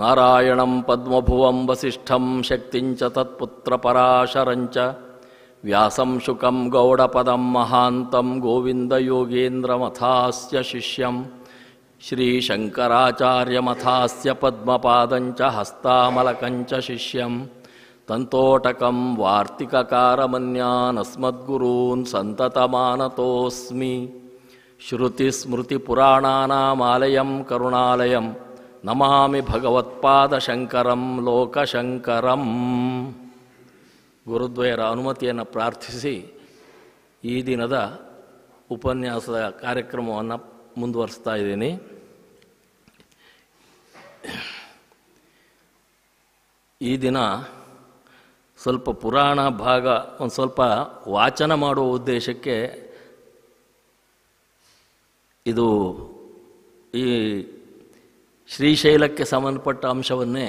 नारायणं पद्मभुवं वसिष्ठं शक्तिञ्च तत्पुत्रपराशरञ्च व्यासं शुकं गौडपदं महान्तं गोविन्दयोगेन्द्रमथास्य शिष्यं श्रीशङ्कराचार्यमथास्य पद्मपादञ्च हस्तामलकञ्च शिष्यं तन्तोटकं वार्तिककारमन्यानस्मद्गुरून् सन्ततमानतोऽस्मि श्रुतिस्मृतिपुराणानामालयं करुणालयम् ನಮಾಮಿ ಭಗವತ್ಪಾದ ಶಂಕರಂ ಲೋಕಶಂಕರಂ ಗುರುದ್ವಯರ ಅನುಮತಿಯನ್ನು ಪ್ರಾರ್ಥಿಸಿ ಈ ದಿನದ ಉಪನ್ಯಾಸದ ಕಾರ್ಯಕ್ರಮವನ್ನು ಮುಂದುವರಿಸ್ತಾ ಇದ್ದೀನಿ ಈ ದಿನ ಸ್ವಲ್ಪ ಪುರಾಣ ಭಾಗ ಒಂದು ಸ್ವಲ್ಪ ವಾಚನ ಮಾಡುವ ಉದ್ದೇಶಕ್ಕೆ ಇದು ಈ ಶ್ರೀಶೈಲಕ್ಕೆ ಸಂಬಂಧಪಟ್ಟ ಅಂಶವನ್ನೇ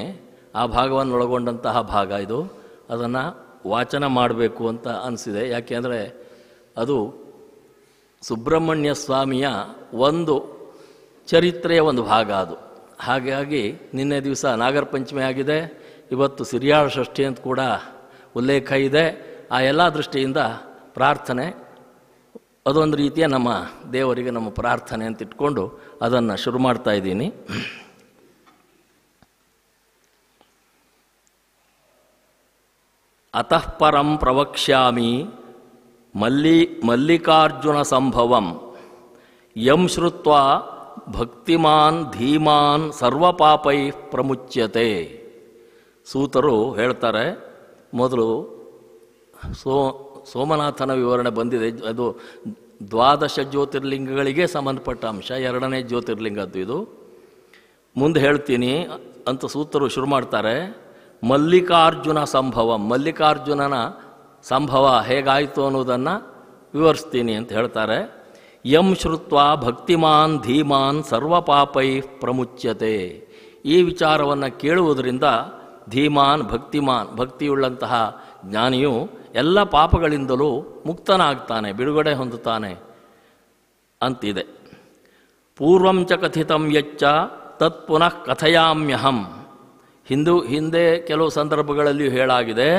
ಆ ಭಾಗವನ್ನು ಒಳಗೊಂಡಂತಹ ಭಾಗ ಇದು ಅದನ್ನು ವಾಚನ ಮಾಡಬೇಕು ಅಂತ ಅನಿಸಿದೆ ಯಾಕೆಂದರೆ ಅದು ಸುಬ್ರಹ್ಮಣ್ಯ ಸ್ವಾಮಿಯ ಒಂದು ಚರಿತ್ರೆಯ ಒಂದು ಭಾಗ ಅದು ಹಾಗಾಗಿ ನಿನ್ನೆ ದಿವಸ ನಾಗರ ಪಂಚಮಿ ಆಗಿದೆ ಇವತ್ತು ಸಿರಿಯಾಳ ಷಷ್ಠಿ ಅಂತ ಕೂಡ ಉಲ್ಲೇಖ ಇದೆ ಆ ಎಲ್ಲ ದೃಷ್ಟಿಯಿಂದ ಪ್ರಾರ್ಥನೆ ಅದೊಂದು ರೀತಿಯ ನಮ್ಮ ದೇವರಿಗೆ ನಮ್ಮ ಪ್ರಾರ್ಥನೆ ಅಂತ ಇಟ್ಕೊಂಡು ಅದನ್ನು ಶುರು ಮಾಡ್ತಾ ಇದ್ದೀನಿ ಅತಃ ಪರಂ ಪ್ರವಕ್ಷ್ಯಾಮಿ ಮಲ್ಲಿ ಮಲ್ಲಿಕಾರ್ಜುನ ಸಂಭವಂ ಯಂ ಶ್ರುತ್ವಾ ಭಕ್ತಿಮಾನ್ ಧೀಮಾನ್ ಸರ್ವಪಾಪೈ ಪ್ರಮುಚ್ಯತೆ ಸೂತರು ಹೇಳ್ತಾರೆ ಮೊದಲು ಸೋ ಸೋಮನಾಥನ ವಿವರಣೆ ಬಂದಿದೆ ಅದು ದ್ವಾದಶ ಜ್ಯೋತಿರ್ಲಿಂಗಗಳಿಗೆ ಸಂಬಂಧಪಟ್ಟ ಅಂಶ ಎರಡನೇ ಜ್ಯೋತಿರ್ಲಿಂಗದ್ದು ಇದು ಮುಂದೆ ಹೇಳ್ತೀನಿ ಅಂತ ಸೂತರು ಶುರು ಮಾಡ್ತಾರೆ ಮಲ್ಲಿಕಾರ್ಜುನ ಸಂಭವ ಮಲ್ಲಿಕಾರ್ಜುನನ ಸಂಭವ ಹೇಗಾಯಿತು ಅನ್ನೋದನ್ನು ವಿವರಿಸ್ತೀನಿ ಅಂತ ಹೇಳ್ತಾರೆ ಯಂ ಶ್ರುತ್ವ ಭಕ್ತಿಮಾನ್ ಧೀಮಾನ್ ಸರ್ವ ಪಾಪೈ ಪ್ರಮುಚ್ಯತೆ ಈ ವಿಚಾರವನ್ನು ಕೇಳುವುದರಿಂದ ಧೀಮಾನ್ ಭಕ್ತಿಮಾನ್ ಭಕ್ತಿಯುಳ್ಳಂತಹ ಜ್ಞಾನಿಯು ಎಲ್ಲ ಪಾಪಗಳಿಂದಲೂ ಮುಕ್ತನಾಗ್ತಾನೆ ಬಿಡುಗಡೆ ಹೊಂದುತ್ತಾನೆ ಅಂತಿದೆ ಪೂರ್ವಂಚ ಕಥಿತಂ ಯಚ್ಚ ತತ್ ಪುನಃ ಕಥೆಯಾಮ್ಯಹಂ ಹಿಂದೂ ಹಿಂದೆ ಕೆಲವು ಸಂದರ್ಭಗಳಲ್ಲಿಯೂ ಹೇಳಾಗಿದೆ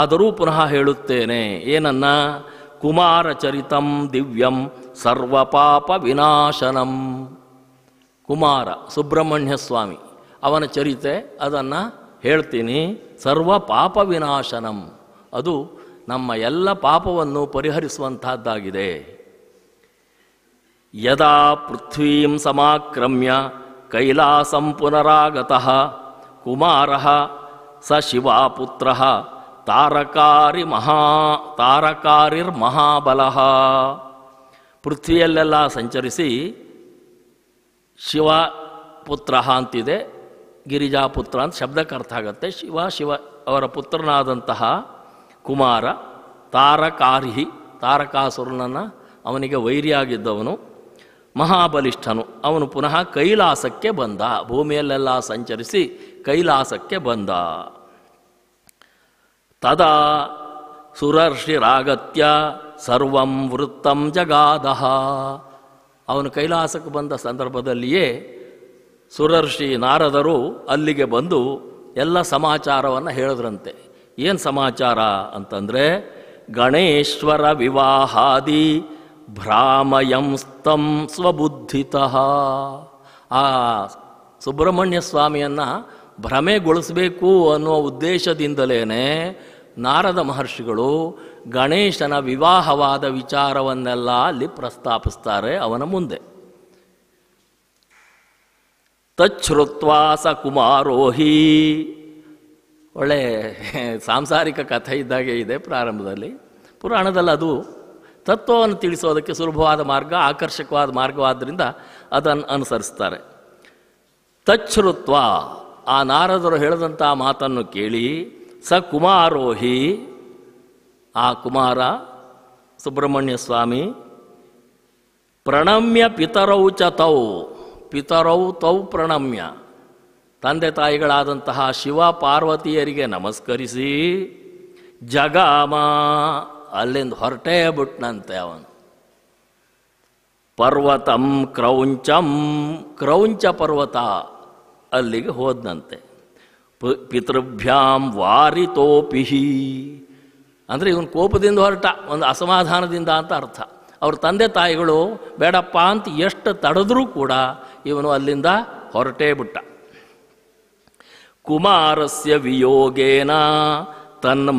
ಆದರೂ ಪುನಃ ಹೇಳುತ್ತೇನೆ ಏನನ್ನ ಕುಮಾರ ಚರಿತಂ ದಿವ್ಯಂ ಪಾಪ ವಿನಾಶನಂ ಕುಮಾರ ಸುಬ್ರಹ್ಮಣ್ಯ ಸ್ವಾಮಿ ಅವನ ಚರಿತೆ ಅದನ್ನು ಹೇಳ್ತೀನಿ ಸರ್ವ ಪಾಪ ವಿನಾಶನಂ ಅದು ನಮ್ಮ ಎಲ್ಲ ಪಾಪವನ್ನು ಪರಿಹರಿಸುವಂತಹದ್ದಾಗಿದೆ ಯದಾ ಪೃಥ್ವೀಂ ಸಮಾಕ್ರಮ್ಯ ಕೈಲಾಸಂ ಪುನರಾಗತಃ ಕುಮಾರ ಸ ಶಿವಪುತ್ರ ತಾರಕಾರಿ ಮಹಾ ತಾರಕಾರಿರ್ ಮಹಾಬಲ ಪೃಥ್ವಿಯಲ್ಲೆಲ್ಲ ಸಂಚರಿಸಿ ಶಿವ ಪುತ್ರ ಅಂತಿದೆ ಗಿರಿಜಾ ಪುತ್ರ ಅಂತ ಶಬ್ದಕ್ಕೆ ಅರ್ಥ ಆಗುತ್ತೆ ಶಿವ ಶಿವ ಅವರ ಪುತ್ರನಾದಂತಹ ಕುಮಾರ ತಾರಕಾರಿಹಿ ತಾರಕಾಸುರನನ್ನು ಅವನಿಗೆ ವೈರಿಯಾಗಿದ್ದವನು ಮಹಾಬಲಿಷ್ಠನು ಅವನು ಪುನಃ ಕೈಲಾಸಕ್ಕೆ ಬಂದ ಭೂಮಿಯಲ್ಲೆಲ್ಲ ಸಂಚರಿಸಿ ಕೈಲಾಸಕ್ಕೆ ಬಂದ ತದಾ ಸುರರ್ಷಿರಾಗತ್ಯ ಸರ್ವಂ ವೃತ್ತಂ ಜಗಾದಹ ಅವನು ಕೈಲಾಸಕ್ಕೆ ಬಂದ ಸಂದರ್ಭದಲ್ಲಿಯೇ ಸುರರ್ಷಿ ನಾರದರು ಅಲ್ಲಿಗೆ ಬಂದು ಎಲ್ಲ ಸಮಾಚಾರವನ್ನು ಹೇಳಿದ್ರಂತೆ ಏನು ಸಮಾಚಾರ ಅಂತಂದರೆ ಗಣೇಶ್ವರ ವಿವಾಹಾದಿ ಭ್ರಾಮಯಂಸ್ತಂ ಸ್ವಬುದ್ಧಿತಃ ಆ ಸುಬ್ರಹ್ಮಣ್ಯ ಸ್ವಾಮಿಯನ್ನು ಭ್ರಮೆಗೊಳಿಸಬೇಕು ಅನ್ನುವ ಉದ್ದೇಶದಿಂದಲೇ ನಾರದ ಮಹರ್ಷಿಗಳು ಗಣೇಶನ ವಿವಾಹವಾದ ವಿಚಾರವನ್ನೆಲ್ಲ ಅಲ್ಲಿ ಪ್ರಸ್ತಾಪಿಸ್ತಾರೆ ಅವನ ಮುಂದೆ ಸ ಕುಮಾರೋಹಿ ಒಳ್ಳೆ ಸಾಂಸಾರಿಕ ಕಥೆ ಇದ್ದಾಗೆ ಇದೆ ಪ್ರಾರಂಭದಲ್ಲಿ ಪುರಾಣದಲ್ಲಿ ಅದು ತತ್ವವನ್ನು ತಿಳಿಸೋದಕ್ಕೆ ಸುಲಭವಾದ ಮಾರ್ಗ ಆಕರ್ಷಕವಾದ ಮಾರ್ಗವಾದ್ದರಿಂದ ಅದನ್ನು ಅನುಸರಿಸ್ತಾರೆ ತಚ್ಛ್ರುತ್ವಾ ಆ ನಾರದರು ಹೇಳಿದಂಥ ಮಾತನ್ನು ಕೇಳಿ ಸ ಕುಮಾರೋಹಿ ಆ ಕುಮಾರ ಸುಬ್ರಹ್ಮಣ್ಯ ಸ್ವಾಮಿ ಪ್ರಣಮ್ಯ ಪಿತರೌ ಚ ತೌ ಪಿತರೌ ತೌ ಪ್ರಣಮ್ಯ ತಂದೆ ತಾಯಿಗಳಾದಂತಹ ಶಿವ ಪಾರ್ವತಿಯರಿಗೆ ನಮಸ್ಕರಿಸಿ ಜಗಾಮ ಅಲ್ಲಿಂದ ಹೊರಟೇ ಬಿಟ್ನಂತೆ ಅವನು ಪರ್ವತಂ ಕ್ರೌಂಚಂ ಕ್ರೌಂಚ ಪರ್ವತ ಅಲ್ಲಿಗೆ ಹೋದನಂತೆ ಪಿತೃಭ್ಯಾಂ ವಾರಿತೋಪಿಹಿ ಅಂದರೆ ಇವನು ಕೋಪದಿಂದ ಹೊರಟ ಒಂದು ಅಸಮಾಧಾನದಿಂದ ಅಂತ ಅರ್ಥ ಅವ್ರ ತಂದೆ ತಾಯಿಗಳು ಬೇಡಪ್ಪ ಅಂತ ಎಷ್ಟು ತಡೆದ್ರೂ ಕೂಡ ಇವನು ಅಲ್ಲಿಂದ ಹೊರಟೇ ಬಿಟ್ಟ ಕುಮಾರಸ್ಯ ವಿಯೋಗೇನ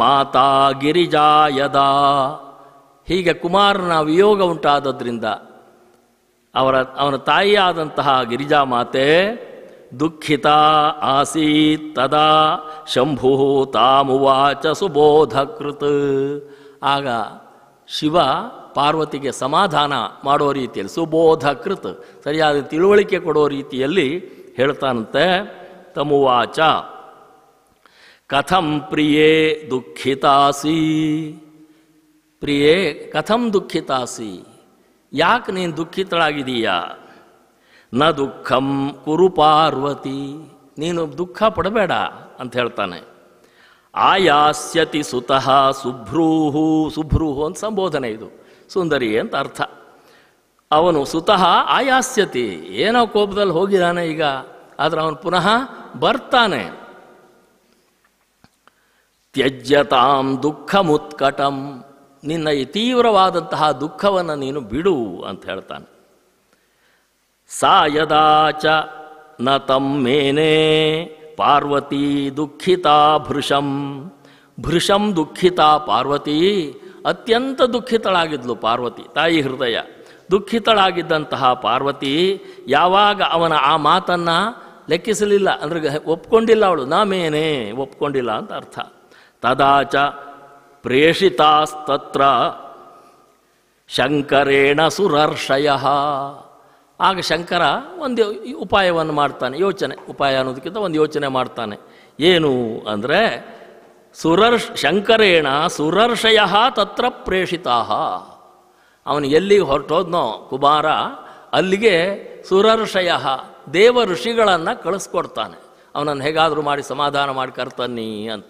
ಮಾತಾ ಗಿರಿಜಾಯದ ಹೀಗೆ ಕುಮಾರನ ವಿಯೋಗ ಉಂಟಾದದ್ರಿಂದ ಅವರ ಅವನ ತಾಯಿಯಾದಂತಹ ಗಿರಿಜಾ ಮಾತೆ ದುಃಖಿತಾ ಆಸೀತ್ ತದಾ ಶಂಭು ತಾಮುವಾಚ ಸುಬೋಧಕೃತ್ ಆಗ ಶಿವ ಪಾರ್ವತಿಗೆ ಸಮಾಧಾನ ಮಾಡೋ ರೀತಿಯಲ್ಲಿ ಸುಬೋಧಕೃತ್ ಸರಿಯಾದ ತಿಳುವಳಿಕೆ ಕೊಡೋ ರೀತಿಯಲ್ಲಿ ಹೇಳ್ತಾನಂತೆ ತಮುವಾಚ ಕಥಂ ಪ್ರಿಯೇ ದುಃಖಿತಾಸಿ ಪ್ರಿಯೇ ಕಥಂ ದುಃಖಿತಾಸಿ ಯಾಕೆ ನೀನು ದುಃಖಿತಳಾಗಿದೀಯಾ ನ ದುಃಖಂ ಕುರು ಪಾರ್ವತಿ ನೀನು ದುಃಖ ಪಡಬೇಡ ಅಂತ ಹೇಳ್ತಾನೆ ಆಯಾಸ್ಯತಿ ಸುತಃ ಸುಭ್ರೂಹು ಸುಭ್ರೂಹು ಅಂತ ಸಂಬೋಧನೆ ಇದು ಸುಂದರಿ ಅಂತ ಅರ್ಥ ಅವನು ಸುತಃ ಆಯಾಸ್ಯತಿ ಏನೋ ಕೋಪದಲ್ಲಿ ಹೋಗಿದ್ದಾನೆ ಈಗ ಆದರೆ ಅವನು ಪುನಃ ಬರ್ತಾನೆ ತ್ಯಜ್ಯತಾಂ ದುಃಖಮುತ್ಕಟಂ ನಿನ್ನ ಈ ತೀವ್ರವಾದಂತಹ ದುಃಖವನ್ನು ನೀನು ಬಿಡು ಅಂತ ಹೇಳ್ತಾನೆ ಸಾಯದಾಚ ನ ತಮ್ಮೇನೇ ಪಾರ್ವತಿ ದುಃಖಿತಾ ಭೃಶಂ ಭೃಶಂ ದುಃಖಿತಾ ಪಾರ್ವತಿ ಅತ್ಯಂತ ದುಃಖಿತಳಾಗಿದ್ಲು ಪಾರ್ವತಿ ತಾಯಿ ಹೃದಯ ದುಃಖಿತಳಾಗಿದ್ದಂತಹ ಪಾರ್ವತಿ ಯಾವಾಗ ಅವನ ಆ ಮಾತನ್ನು ಲೆಕ್ಕಿಸಲಿಲ್ಲ ಅಂದ್ರೆ ಒಪ್ಕೊಂಡಿಲ್ಲ ಅವಳು ಮೇನೆ ಒಪ್ಕೊಂಡಿಲ್ಲ ಅಂತ ಅರ್ಥ ತದಾಚ ಪ್ರೇಷಿತಾಸ್ತತ್ರ ಶಂಕರೇಣ ಸುರರ್ಷಯ ಆಗ ಶಂಕರ ಒಂದು ಉಪಾಯವನ್ನು ಮಾಡ್ತಾನೆ ಯೋಚನೆ ಉಪಾಯ ಅನ್ನೋದಕ್ಕಿಂತ ಒಂದು ಯೋಚನೆ ಮಾಡ್ತಾನೆ ಏನು ಅಂದರೆ ಸುರರ್ಷ್ ಶಂಕರೇಣ ಸುರರ್ಷಯ ತತ್ರ ಪ್ರೇಷಿತಾ ಅವನು ಎಲ್ಲಿಗೆ ಹೊರಟೋದ್ನೋ ಕುಮಾರ ಅಲ್ಲಿಗೆ ಸುರರ್ಷಯ ದೇವ ಋಷಿಗಳನ್ನು ಕಳಿಸ್ಕೊಡ್ತಾನೆ ಅವನನ್ನು ಹೇಗಾದರೂ ಮಾಡಿ ಸಮಾಧಾನ ಮಾಡಿ ಕರ್ತನ್ನಿ ಅಂತ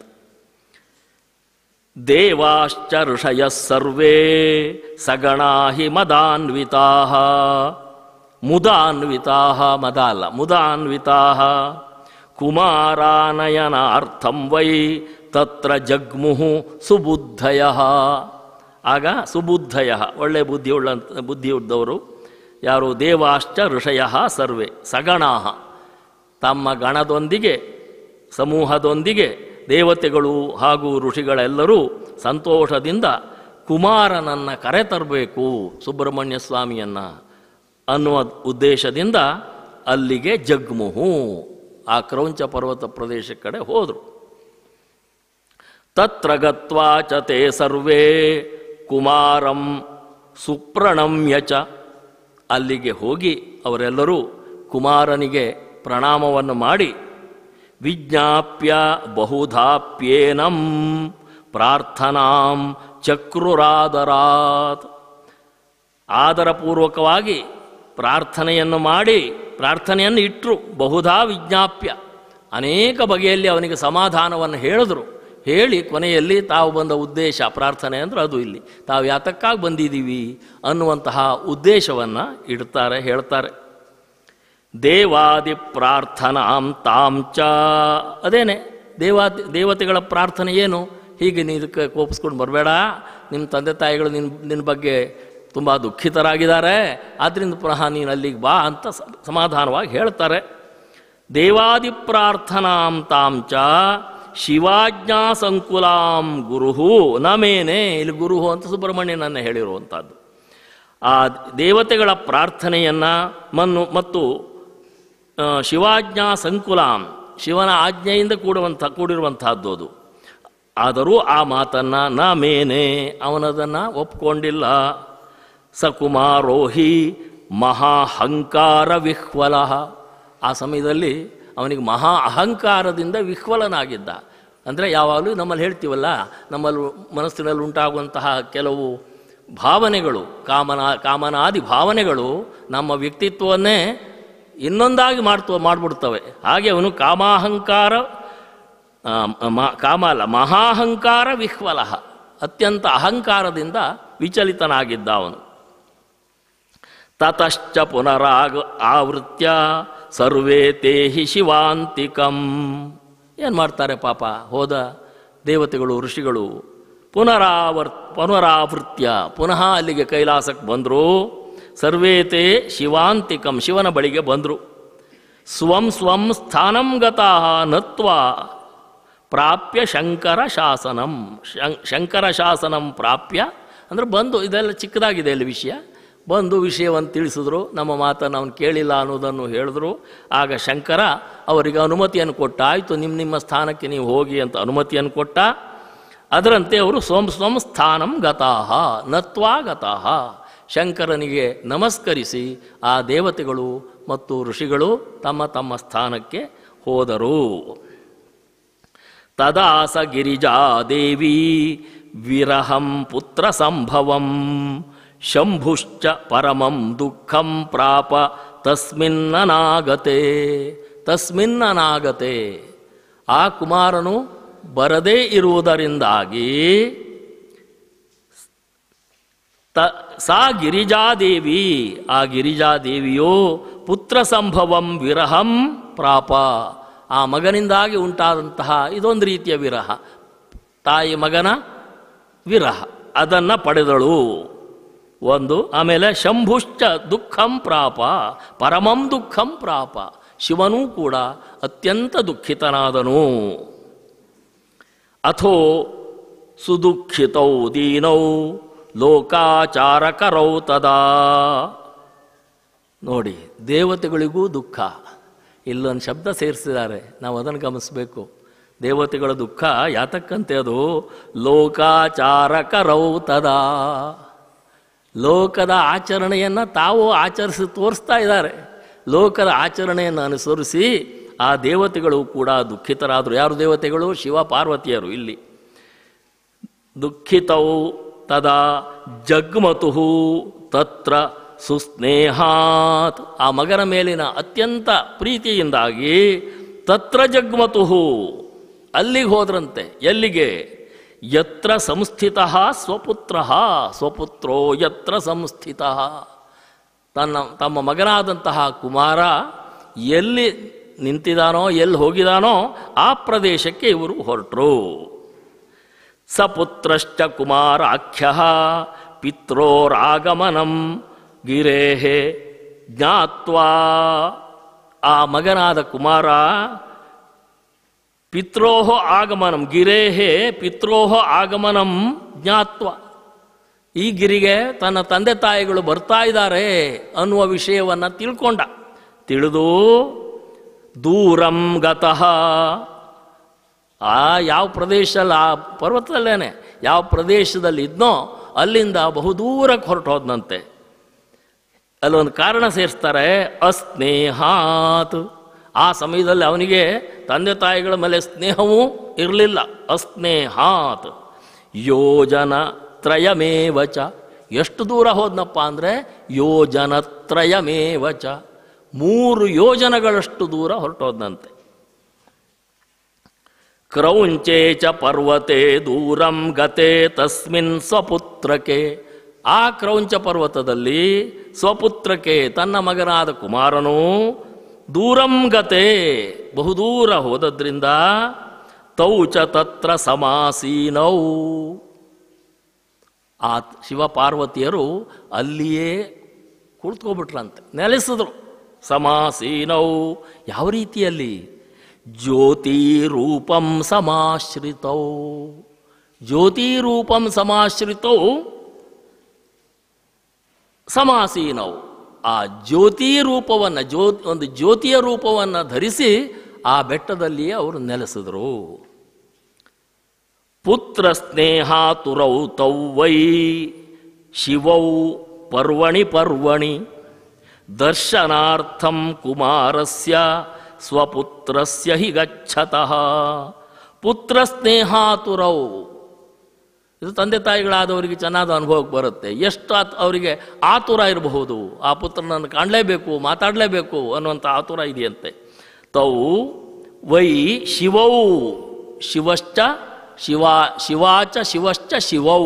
ದೇವಾಶ್ಚ ಋಷಯ ಸರ್ವೇ ಸಗಣಾ ಹಿ ಮದಾನ್ವಿತಾ ಮುದಾನ್ವಿತಾಹ ಮದ ಅಲ್ಲ ಮುದಾನ್ವಿತಾಹ ಕುಮಾರಾನಯನ ಅರ್ಥಂ ವೈ ತತ್ರ ಜಗ್ಮುಹು ಸುಬುದ್ಧಯ ಆಗ ಸುಬುದ್ಧಯ ಒಳ್ಳೆ ಬುದ್ಧಿಯುಳ್ಳ ಉದ್ದವರು ಯಾರು ದೇವಾಶ್ಚ ಋಷಯ ಸರ್ವೇ ಸಗಣಾ ತಮ್ಮ ಗಣದೊಂದಿಗೆ ಸಮೂಹದೊಂದಿಗೆ ದೇವತೆಗಳು ಹಾಗೂ ಋಷಿಗಳೆಲ್ಲರೂ ಸಂತೋಷದಿಂದ ಕುಮಾರನನ್ನು ಕರೆತರಬೇಕು ಸುಬ್ರಹ್ಮಣ್ಯ ಸ್ವಾಮಿಯನ್ನು ಅನ್ನುವ ಉದ್ದೇಶದಿಂದ ಅಲ್ಲಿಗೆ ಜಗ್ಮುಹು ಆ ಕ್ರೌಂಚ ಪರ್ವತ ಪ್ರದೇಶ ಕಡೆ ಹೋದರು ತತ್ರ ಚ ಸರ್ವೇ ಕುಮಾರಂ ಸುಪ್ರಣಮ್ಯ ಚ ಅಲ್ಲಿಗೆ ಹೋಗಿ ಅವರೆಲ್ಲರೂ ಕುಮಾರನಿಗೆ ಪ್ರಣಾಮವನ್ನು ಮಾಡಿ ವಿಜ್ಞಾಪ್ಯ ಬಹುಧಾಪ್ಯೇನಂ ಪ್ರಾರ್ಥನಾಂ ಚಕ್ರುರಾದರಾತ್ ಆದರಪೂರ್ವಕವಾಗಿ ಪ್ರಾರ್ಥನೆಯನ್ನು ಮಾಡಿ ಪ್ರಾರ್ಥನೆಯನ್ನು ಇಟ್ಟರು ಬಹುಧಾ ವಿಜ್ಞಾಪ್ಯ ಅನೇಕ ಬಗೆಯಲ್ಲಿ ಅವನಿಗೆ ಸಮಾಧಾನವನ್ನು ಹೇಳಿದ್ರು ಹೇಳಿ ಕೊನೆಯಲ್ಲಿ ತಾವು ಬಂದ ಉದ್ದೇಶ ಪ್ರಾರ್ಥನೆ ಅಂದರೆ ಅದು ಇಲ್ಲಿ ತಾವು ಯಾತಕ್ಕಾಗಿ ಬಂದಿದ್ದೀವಿ ಅನ್ನುವಂತಹ ಉದ್ದೇಶವನ್ನು ಇಡ್ತಾರೆ ಹೇಳ್ತಾರೆ ದೇವಾದಿ ಪ್ರಾರ್ಥನಾ ತಾಂ ಅದೇನೆ ದೇವಾದಿ ದೇವತೆಗಳ ಪ್ರಾರ್ಥನೆ ಏನು ಹೀಗೆ ನೀ ಇದಕ್ಕೆ ಕೋಪಿಸ್ಕೊಂಡು ಬರಬೇಡ ನಿಮ್ಮ ತಂದೆ ತಾಯಿಗಳು ನಿನ್ನ ನಿನ್ನ ಬಗ್ಗೆ ತುಂಬ ದುಃಖಿತರಾಗಿದ್ದಾರೆ ಆದ್ದರಿಂದ ಪುನಃ ನೀನು ಅಲ್ಲಿಗೆ ಬಾ ಅಂತ ಸಮಾಧಾನವಾಗಿ ಹೇಳ್ತಾರೆ ದೇವಾದಿ ಪ್ರಾರ್ಥನಾಂ ತಾಂಚ ಶಿವಾಜ್ಞಾ ಸಂಕುಲಾಂ ಗುರುಹು ನಮೇನೆ ಇಲ್ಲಿ ಗುರುಹು ಅಂತ ಸುಬ್ರಹ್ಮಣ್ಯನನ್ನು ಹೇಳಿರುವಂಥದ್ದು ಆ ದೇವತೆಗಳ ಪ್ರಾರ್ಥನೆಯನ್ನು ಮನ್ನು ಮತ್ತು ಶಿವಾಜ್ಞಾ ಸಂಕುಲಾಂ ಶಿವನ ಆಜ್ಞೆಯಿಂದ ಕೂಡುವಂಥ ಕೂಡಿರುವಂಥದ್ದು ಅದು ಆದರೂ ಆ ಮಾತನ್ನು ನಾ ಮೇನೆ ಅವನದನ್ನು ಒಪ್ಕೊಂಡಿಲ್ಲ ಸಕುಮಾರೋಹಿ ಮಹಾಹಂಕಾರ ವಿಹ್ವಲ ಆ ಸಮಯದಲ್ಲಿ ಅವನಿಗೆ ಮಹಾ ಅಹಂಕಾರದಿಂದ ವಿಹ್ವಲನಾಗಿದ್ದ ಅಂದರೆ ಯಾವಾಗಲೂ ನಮ್ಮಲ್ಲಿ ಹೇಳ್ತೀವಲ್ಲ ನಮ್ಮಲ್ಲಿ ಮನಸ್ಸಿನಲ್ಲಿ ಉಂಟಾಗುವಂತಹ ಕೆಲವು ಭಾವನೆಗಳು ಕಾಮನ ಕಾಮನಾದಿ ಭಾವನೆಗಳು ನಮ್ಮ ವ್ಯಕ್ತಿತ್ವವನ್ನೇ ಇನ್ನೊಂದಾಗಿ ಮಾಡ್ತು ಮಾಡಿಬಿಡ್ತವೆ ಹಾಗೆ ಅವನು ಕಾಮಾಹಂಕಾರ ಕಾಮ ಮಹಾಹಂಕಾರ ವಿಹ್ವಲ ಅತ್ಯಂತ ಅಹಂಕಾರದಿಂದ ವಿಚಲಿತನಾಗಿದ್ದ ಅವನು ತತಶ್ಚ ಪುನರಾಗ ಆವೃತ್ಯ ಸರ್ವೇ ತೇಹಿ ಶಿವಾಂತಿಕಂ ಏನು ಮಾಡ್ತಾರೆ ಪಾಪ ಹೋದ ದೇವತೆಗಳು ಋಷಿಗಳು ಪುನರಾವರ್ ಪುನರಾವೃತ್ಯ ಪುನಃ ಅಲ್ಲಿಗೆ ಕೈಲಾಸಕ್ಕೆ ಬಂದರು ಸರ್ವೇತೆ ಶಿವಾಂತಿಕಂ ಶಿವನ ಬಳಿಗೆ ಬಂದರು ಸ್ವಂ ಸ್ವಂ ಸ್ಥಾನಂ ಗತಃ ನತ್ವ ಪ್ರಾಪ್ಯ ಶಂಕರ ಶಾಸನಂ ಶಂಕರ ಶಾಸನಂ ಪ್ರಾಪ್ಯ ಅಂದರೆ ಬಂದು ಇದೆಲ್ಲ ಚಿಕ್ಕದಾಗಿದೆ ಇಲ್ಲಿ ವಿಷಯ ಬಂದು ವಿಷಯವನ್ನು ತಿಳಿಸಿದ್ರು ನಮ್ಮ ಮಾತನ್ನು ಅವನು ಕೇಳಿಲ್ಲ ಅನ್ನೋದನ್ನು ಹೇಳಿದ್ರು ಆಗ ಶಂಕರ ಅವರಿಗೆ ಅನುಮತಿಯನ್ನು ಕೊಟ್ಟ ಆಯಿತು ನಿಮ್ಮ ನಿಮ್ಮ ಸ್ಥಾನಕ್ಕೆ ನೀವು ಹೋಗಿ ಅಂತ ಅನುಮತಿಯನ್ನು ಕೊಟ್ಟ ಅದರಂತೆ ಅವರು ಸ್ವಂ ಸ್ವಂ ಸ್ಥಾನಂ ಗತಾಹ ನತ್ವಾ ಗತಾಹ ಶಂಕರನಿಗೆ ನಮಸ್ಕರಿಸಿ ಆ ದೇವತೆಗಳು ಮತ್ತು ಋಷಿಗಳು ತಮ್ಮ ತಮ್ಮ ಸ್ಥಾನಕ್ಕೆ ಹೋದರು ತದಾಸ ಗಿರಿಜಾ ದೇವಿ ವಿರಹಂ ಪುತ್ರ ಸಂಭವಂ ಶಂಭುಶ್ಚ ಪರಮಂ ದುಃಖಂ ಪ್ರಾಪ ತಸ್ಮಿನ್ನನಾಗತೆ ತಸ್ಮಿನ್ನನಾಗತೆ ಆ ಕುಮಾರನು ಬರದೇ ಇರುವುದರಿಂದಾಗಿ ತ ಸಾ ಗಿರಿಜಾದೇವಿ ಆ ಗಿರಿಜಾದೇವಿಯು ಪುತ್ರ ಸಂಭವಂ ವಿರಹಂ ಪ್ರಾಪ ಆ ಮಗನಿಂದಾಗಿ ಉಂಟಾದಂತಹ ಇದೊಂದು ರೀತಿಯ ವಿರಹ ತಾಯಿ ಮಗನ ವಿರಹ ಅದನ್ನು ಪಡೆದಳು ಒಂದು ಆಮೇಲೆ ಶಂಭುಶ್ಚ ದುಃಖಂ ಪ್ರಾಪ ಪರಮಂ ದುಃಖಂ ಪ್ರಾಪ ಶಿವನೂ ಕೂಡ ಅತ್ಯಂತ ದುಃಖಿತನಾದನು ಅಥೋ ಸುದುಃಖಿತೌ ದೀನೌ ಲೋಕಾಚಾರಕರೌ ತದಾ ನೋಡಿ ದೇವತೆಗಳಿಗೂ ದುಃಖ ಇಲ್ಲೊಂದು ಶಬ್ದ ಸೇರಿಸಿದ್ದಾರೆ ನಾವು ಅದನ್ನು ಗಮನಿಸಬೇಕು ದೇವತೆಗಳ ದುಃಖ ಯಾತಕ್ಕಂತೆ ಅದು ಲೋಕಾಚಾರಕರೌ ತದಾ ಲೋಕದ ಆಚರಣೆಯನ್ನು ತಾವು ಆಚರಿಸಿ ತೋರಿಸ್ತಾ ಇದ್ದಾರೆ ಲೋಕದ ಆಚರಣೆಯನ್ನು ಅನುಸರಿಸಿ ಆ ದೇವತೆಗಳು ಕೂಡ ದುಃಖಿತರಾದರು ಯಾರು ದೇವತೆಗಳು ಶಿವ ಪಾರ್ವತಿಯರು ಇಲ್ಲಿ ದುಃಖಿತವು ತದಾ ಜಗ್ಮತು ತತ್ರ ಸುಸ್ನೇಹಾತ್ ಆ ಮಗನ ಮೇಲಿನ ಅತ್ಯಂತ ಪ್ರೀತಿಯಿಂದಾಗಿ ತತ್ರ ಜಗ್ಮತು ಅಲ್ಲಿಗೆ ಹೋದ್ರಂತೆ ಎಲ್ಲಿಗೆ ಯತ್ರ ಸಂಸ್ಥಿತ ಸ್ವಪುತ್ರ ಸ್ವಪುತ್ರೋ ಯತ್ರ ಸಂಸ್ಥಿತ ತನ್ನ ತಮ್ಮ ಮಗನಾದಂತಹ ಕುಮಾರ ಎಲ್ಲಿ ನಿಂತಿದಾನೋ ಎಲ್ಲಿ ಹೋಗಿದಾನೋ ಆ ಪ್ರದೇಶಕ್ಕೆ ಇವರು ಹೊರಟರು ಸಪುತ್ರಶ್ಚ ಕುಮಾರಾಖ್ಯ ಪಿತ್ರೋರಾಗಮನಂ ಗಿರೇಹೇ ಜ್ಞಾತ್ವಾ ಆ ಮಗನಾದ ಕುಮಾರ ಪಿತ್ರೋಹ ಆಗಮನಂ ಗಿರೇಹೇ ಪಿತ್ರೋಹ ಆಗಮನಂ ಜ್ಞಾತ್ವ ಈ ಗಿರಿಗೆ ತನ್ನ ತಂದೆ ತಾಯಿಗಳು ಬರ್ತಾ ಇದ್ದಾರೆ ಅನ್ನುವ ವಿಷಯವನ್ನು ತಿಳ್ಕೊಂಡ ತಿಳಿದು ದೂರಂ ಗತಃ ಆ ಯಾವ ಪ್ರದೇಶದಲ್ಲಿ ಆ ಪರ್ವತದಲ್ಲೇನೆ ಯಾವ ಪ್ರದೇಶದಲ್ಲಿ ಇದ್ನೋ ಅಲ್ಲಿಂದ ಬಹುದೂರಕ್ಕೆ ಹೊರಟೋದ್ನಂತೆ ಅಲ್ಲೊಂದು ಕಾರಣ ಸೇರಿಸ್ತಾರೆ ಅಸ್ನೇಹಾತ್ ಆ ಸಮಯದಲ್ಲಿ ಅವನಿಗೆ ತಂದೆ ತಾಯಿಗಳ ಮೇಲೆ ಸ್ನೇಹವೂ ಇರಲಿಲ್ಲ ಅಸ್ನೇಹಾತ್ ಯೋಜನ ತ್ರಯಮೇವಚ ಎಷ್ಟು ದೂರ ಹೋದ್ನಪ್ಪ ಅಂದರೆ ತ್ರಯಮೇವಚ ಮೂರು ಯೋಜನಗಳಷ್ಟು ದೂರ ಹೊರಟೋದಂತೆ ಕ್ರೌಂಚೇ ಚ ಪರ್ವತೆ ದೂರಂ ಗತೆ ತಸ್ಮಿನ್ ಸ್ವಪುತ್ರಕೆ ಆ ಕ್ರೌಂಚ ಪರ್ವತದಲ್ಲಿ ಸ್ವಪುತ್ರಕೆ ತನ್ನ ಮಗನಾದ ಕುಮಾರನೂ ದೂರಂಗತೆ ಬಹುದೂರ ಹೋದದ್ರಿಂದ ತೌಚ ತತ್ರ ಸಮಾಸೀನೌ ಆ ಶಿವಪಾರ್ವತಿಯರು ಅಲ್ಲಿಯೇ ಕುಳಿತುಕೊಬಿಟ್ರಂತೆ ನೆಲೆಸಿದ್ರು ಸಮಾಸೀನೌ ಯಾವ ರೀತಿಯಲ್ಲಿ ಜ್ಯೋತಿ ರೂಪಂ ಸಮಾಶ್ರಿತೌ ಜ್ಯೋತಿ ರೂಪಂ ಸಮಾಶ್ರಿತೌ ಸಮಾಸೀನೌ ಆ ಜ್ಯೋತಿ ರೂಪವನ್ನು ಜ್ಯೋ ಒಂದು ಜ್ಯೋತಿಯ ರೂಪವನ್ನು ಧರಿಸಿ ಆ ಬೆಟ್ಟದಲ್ಲಿಯೇ ಅವರು ನೆಲೆಸಿದರು ಪುತ್ರ ಸ್ನೇಹಾತುರೌ ತೌವೈ ಶಿವೌ ಪರ್ವಣಿ ಪರ್ವಣಿ ದರ್ಶನಾರ್ಥಂ ಕುಮಾರಸ್ಯ ಸ್ವಪುತ್ರಸ್ಯ ಹಿ ಗಚ್ಚತಃ ಪುತ್ರ ಸ್ನೇಹಾತುರೌ ಇದು ತಂದೆ ತಾಯಿಗಳಾದವರಿಗೆ ಚೆನ್ನಾದ ಅನುಭವಕ್ಕೆ ಬರುತ್ತೆ ಎಷ್ಟು ಆತ್ ಅವರಿಗೆ ಆತುರ ಇರಬಹುದು ಆ ಪುತ್ರನನ್ನು ಕಾಣಲೇಬೇಕು ಮಾತಾಡಲೇಬೇಕು ಅನ್ನುವಂಥ ಆತುರ ಇದೆಯಂತೆ ತೌ ವೈ ಶಿವವು ಶಿವಶ್ಚ ಶಿವ ಶಿವಾಚ ಶಿವಶ್ಚ ಶಿವೌ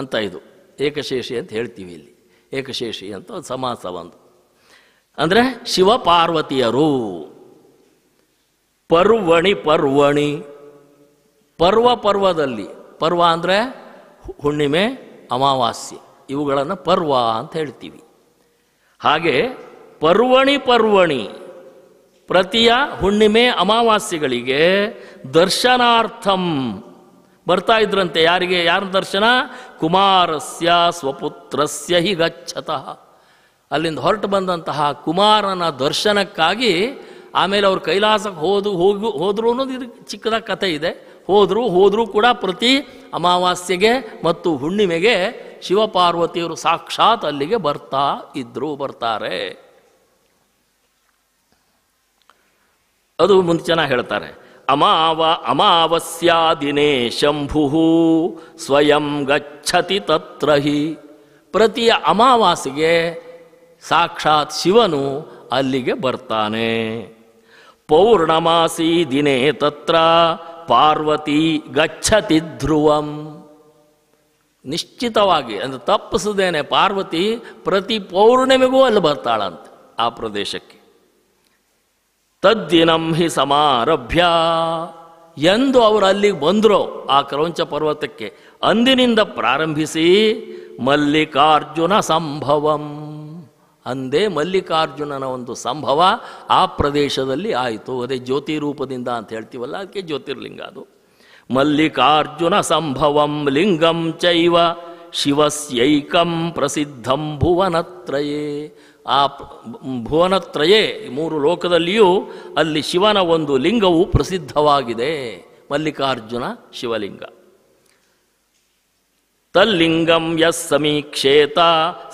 ಅಂತ ಇದು ಏಕಶೇಷಿ ಅಂತ ಹೇಳ್ತೀವಿ ಇಲ್ಲಿ ಏಕಶೇಷಿ ಅಂತ ಒಂದು ಸಮಾಸ ಒಂದು ಅಂದರೆ ಶಿವ ಪಾರ್ವತಿಯರು ಪರ್ವಣಿ ಪರ್ವಣಿ ಪರ್ವ ಪರ್ವದಲ್ಲಿ ಪರ್ವ ಅಂದರೆ ಹುಣ್ಣಿಮೆ ಅಮಾವಾಸ್ಯೆ ಇವುಗಳನ್ನು ಪರ್ವ ಅಂತ ಹೇಳ್ತೀವಿ ಹಾಗೆ ಪರ್ವಣಿ ಪರ್ವಣಿ ಪ್ರತಿಯ ಹುಣ್ಣಿಮೆ ಅಮಾವಾಸ್ಯೆಗಳಿಗೆ ದರ್ಶನಾರ್ಥಂ ಬರ್ತಾ ಇದ್ರಂತೆ ಯಾರಿಗೆ ಯಾರ ದರ್ಶನ ಕುಮಾರಸ್ಯ ಸ್ವಪುತ್ರಸ್ಯ ಹಿ ಗಚ್ಚತಃ ಅಲ್ಲಿಂದ ಹೊರಟು ಬಂದಂತಹ ಕುಮಾರನ ದರ್ಶನಕ್ಕಾಗಿ ಆಮೇಲೆ ಅವರು ಕೈಲಾಸಕ್ಕೆ ಹೋದು ಹೋಗು ಹೋದ್ರು ಅನ್ನೋದು ಇದು ಚಿಕ್ಕದ ಕಥೆ ಇದೆ ಹೋದರೂ ಹೋದರೂ ಕೂಡ ಪ್ರತಿ ಅಮಾವಾಸ್ಯೆಗೆ ಮತ್ತು ಹುಣ್ಣಿಮೆಗೆ ಶಿವಪಾರ್ವತಿಯರು ಸಾಕ್ಷಾತ್ ಅಲ್ಲಿಗೆ ಬರ್ತಾ ಇದ್ರು ಬರ್ತಾರೆ ಅದು ಮುಂದೆ ಜನ ಹೇಳ್ತಾರೆ ಅಮಾವ ಅಮಾವಸ್ಯಾ ದಿನೇ ಶಂಭು ಸ್ವಯಂ ಗಚ್ಚತಿ ತತ್ರ ಹಿ ಪ್ರತಿ ಅಮಾವಾಸ್ಯೆಗೆ ಸಾಕ್ಷಾತ್ ಶಿವನು ಅಲ್ಲಿಗೆ ಬರ್ತಾನೆ ಪೌರ್ಣಮಾಸಿ ದಿನೇ ತತ್ರ ಪಾರ್ವತಿ ಗಚ್ಚತಿ ಧ್ರುವಂ ನಿಶ್ಚಿತವಾಗಿ ಅಂದರೆ ತಪ್ಪಿಸದೇನೆ ಪಾರ್ವತಿ ಪ್ರತಿ ಪೌರ್ಣಿಮೆಗೂ ಅಲ್ಲಿ ಬರ್ತಾಳಂತೆ ಆ ಪ್ರದೇಶಕ್ಕೆ ತದ್ದಿನಂ ಹಿ ಸಮಾರಭ್ಯ ಎಂದು ಅವರು ಅಲ್ಲಿಗೆ ಬಂದ್ರು ಆ ಕ್ರೌಂಚ ಪರ್ವತಕ್ಕೆ ಅಂದಿನಿಂದ ಪ್ರಾರಂಭಿಸಿ ಮಲ್ಲಿಕಾರ್ಜುನ ಸಂಭವಂ ಅಂದೇ ಮಲ್ಲಿಕಾರ್ಜುನನ ಒಂದು ಸಂಭವ ಆ ಪ್ರದೇಶದಲ್ಲಿ ಆಯಿತು ಅದೇ ಜ್ಯೋತಿ ರೂಪದಿಂದ ಅಂತ ಹೇಳ್ತೀವಲ್ಲ ಅದಕ್ಕೆ ಜ್ಯೋತಿರ್ಲಿಂಗ ಅದು ಮಲ್ಲಿಕಾರ್ಜುನ ಸಂಭವಂ ಲಿಂಗಂ ಚೈವ ಶಿವಸ್ಯೈಕಂ ಪ್ರಸಿದ್ಧಂ ಭುವನತ್ರಯೇ ಆ ಭುವನತ್ರಯೇ ಮೂರು ಲೋಕದಲ್ಲಿಯೂ ಅಲ್ಲಿ ಶಿವನ ಒಂದು ಲಿಂಗವು ಪ್ರಸಿದ್ಧವಾಗಿದೆ ಮಲ್ಲಿಕಾರ್ಜುನ ಶಿವಲಿಂಗ ತಲ್ಲಿಂಗಂ ಯಸ್ ಸಮೀಕ್ಷೇತ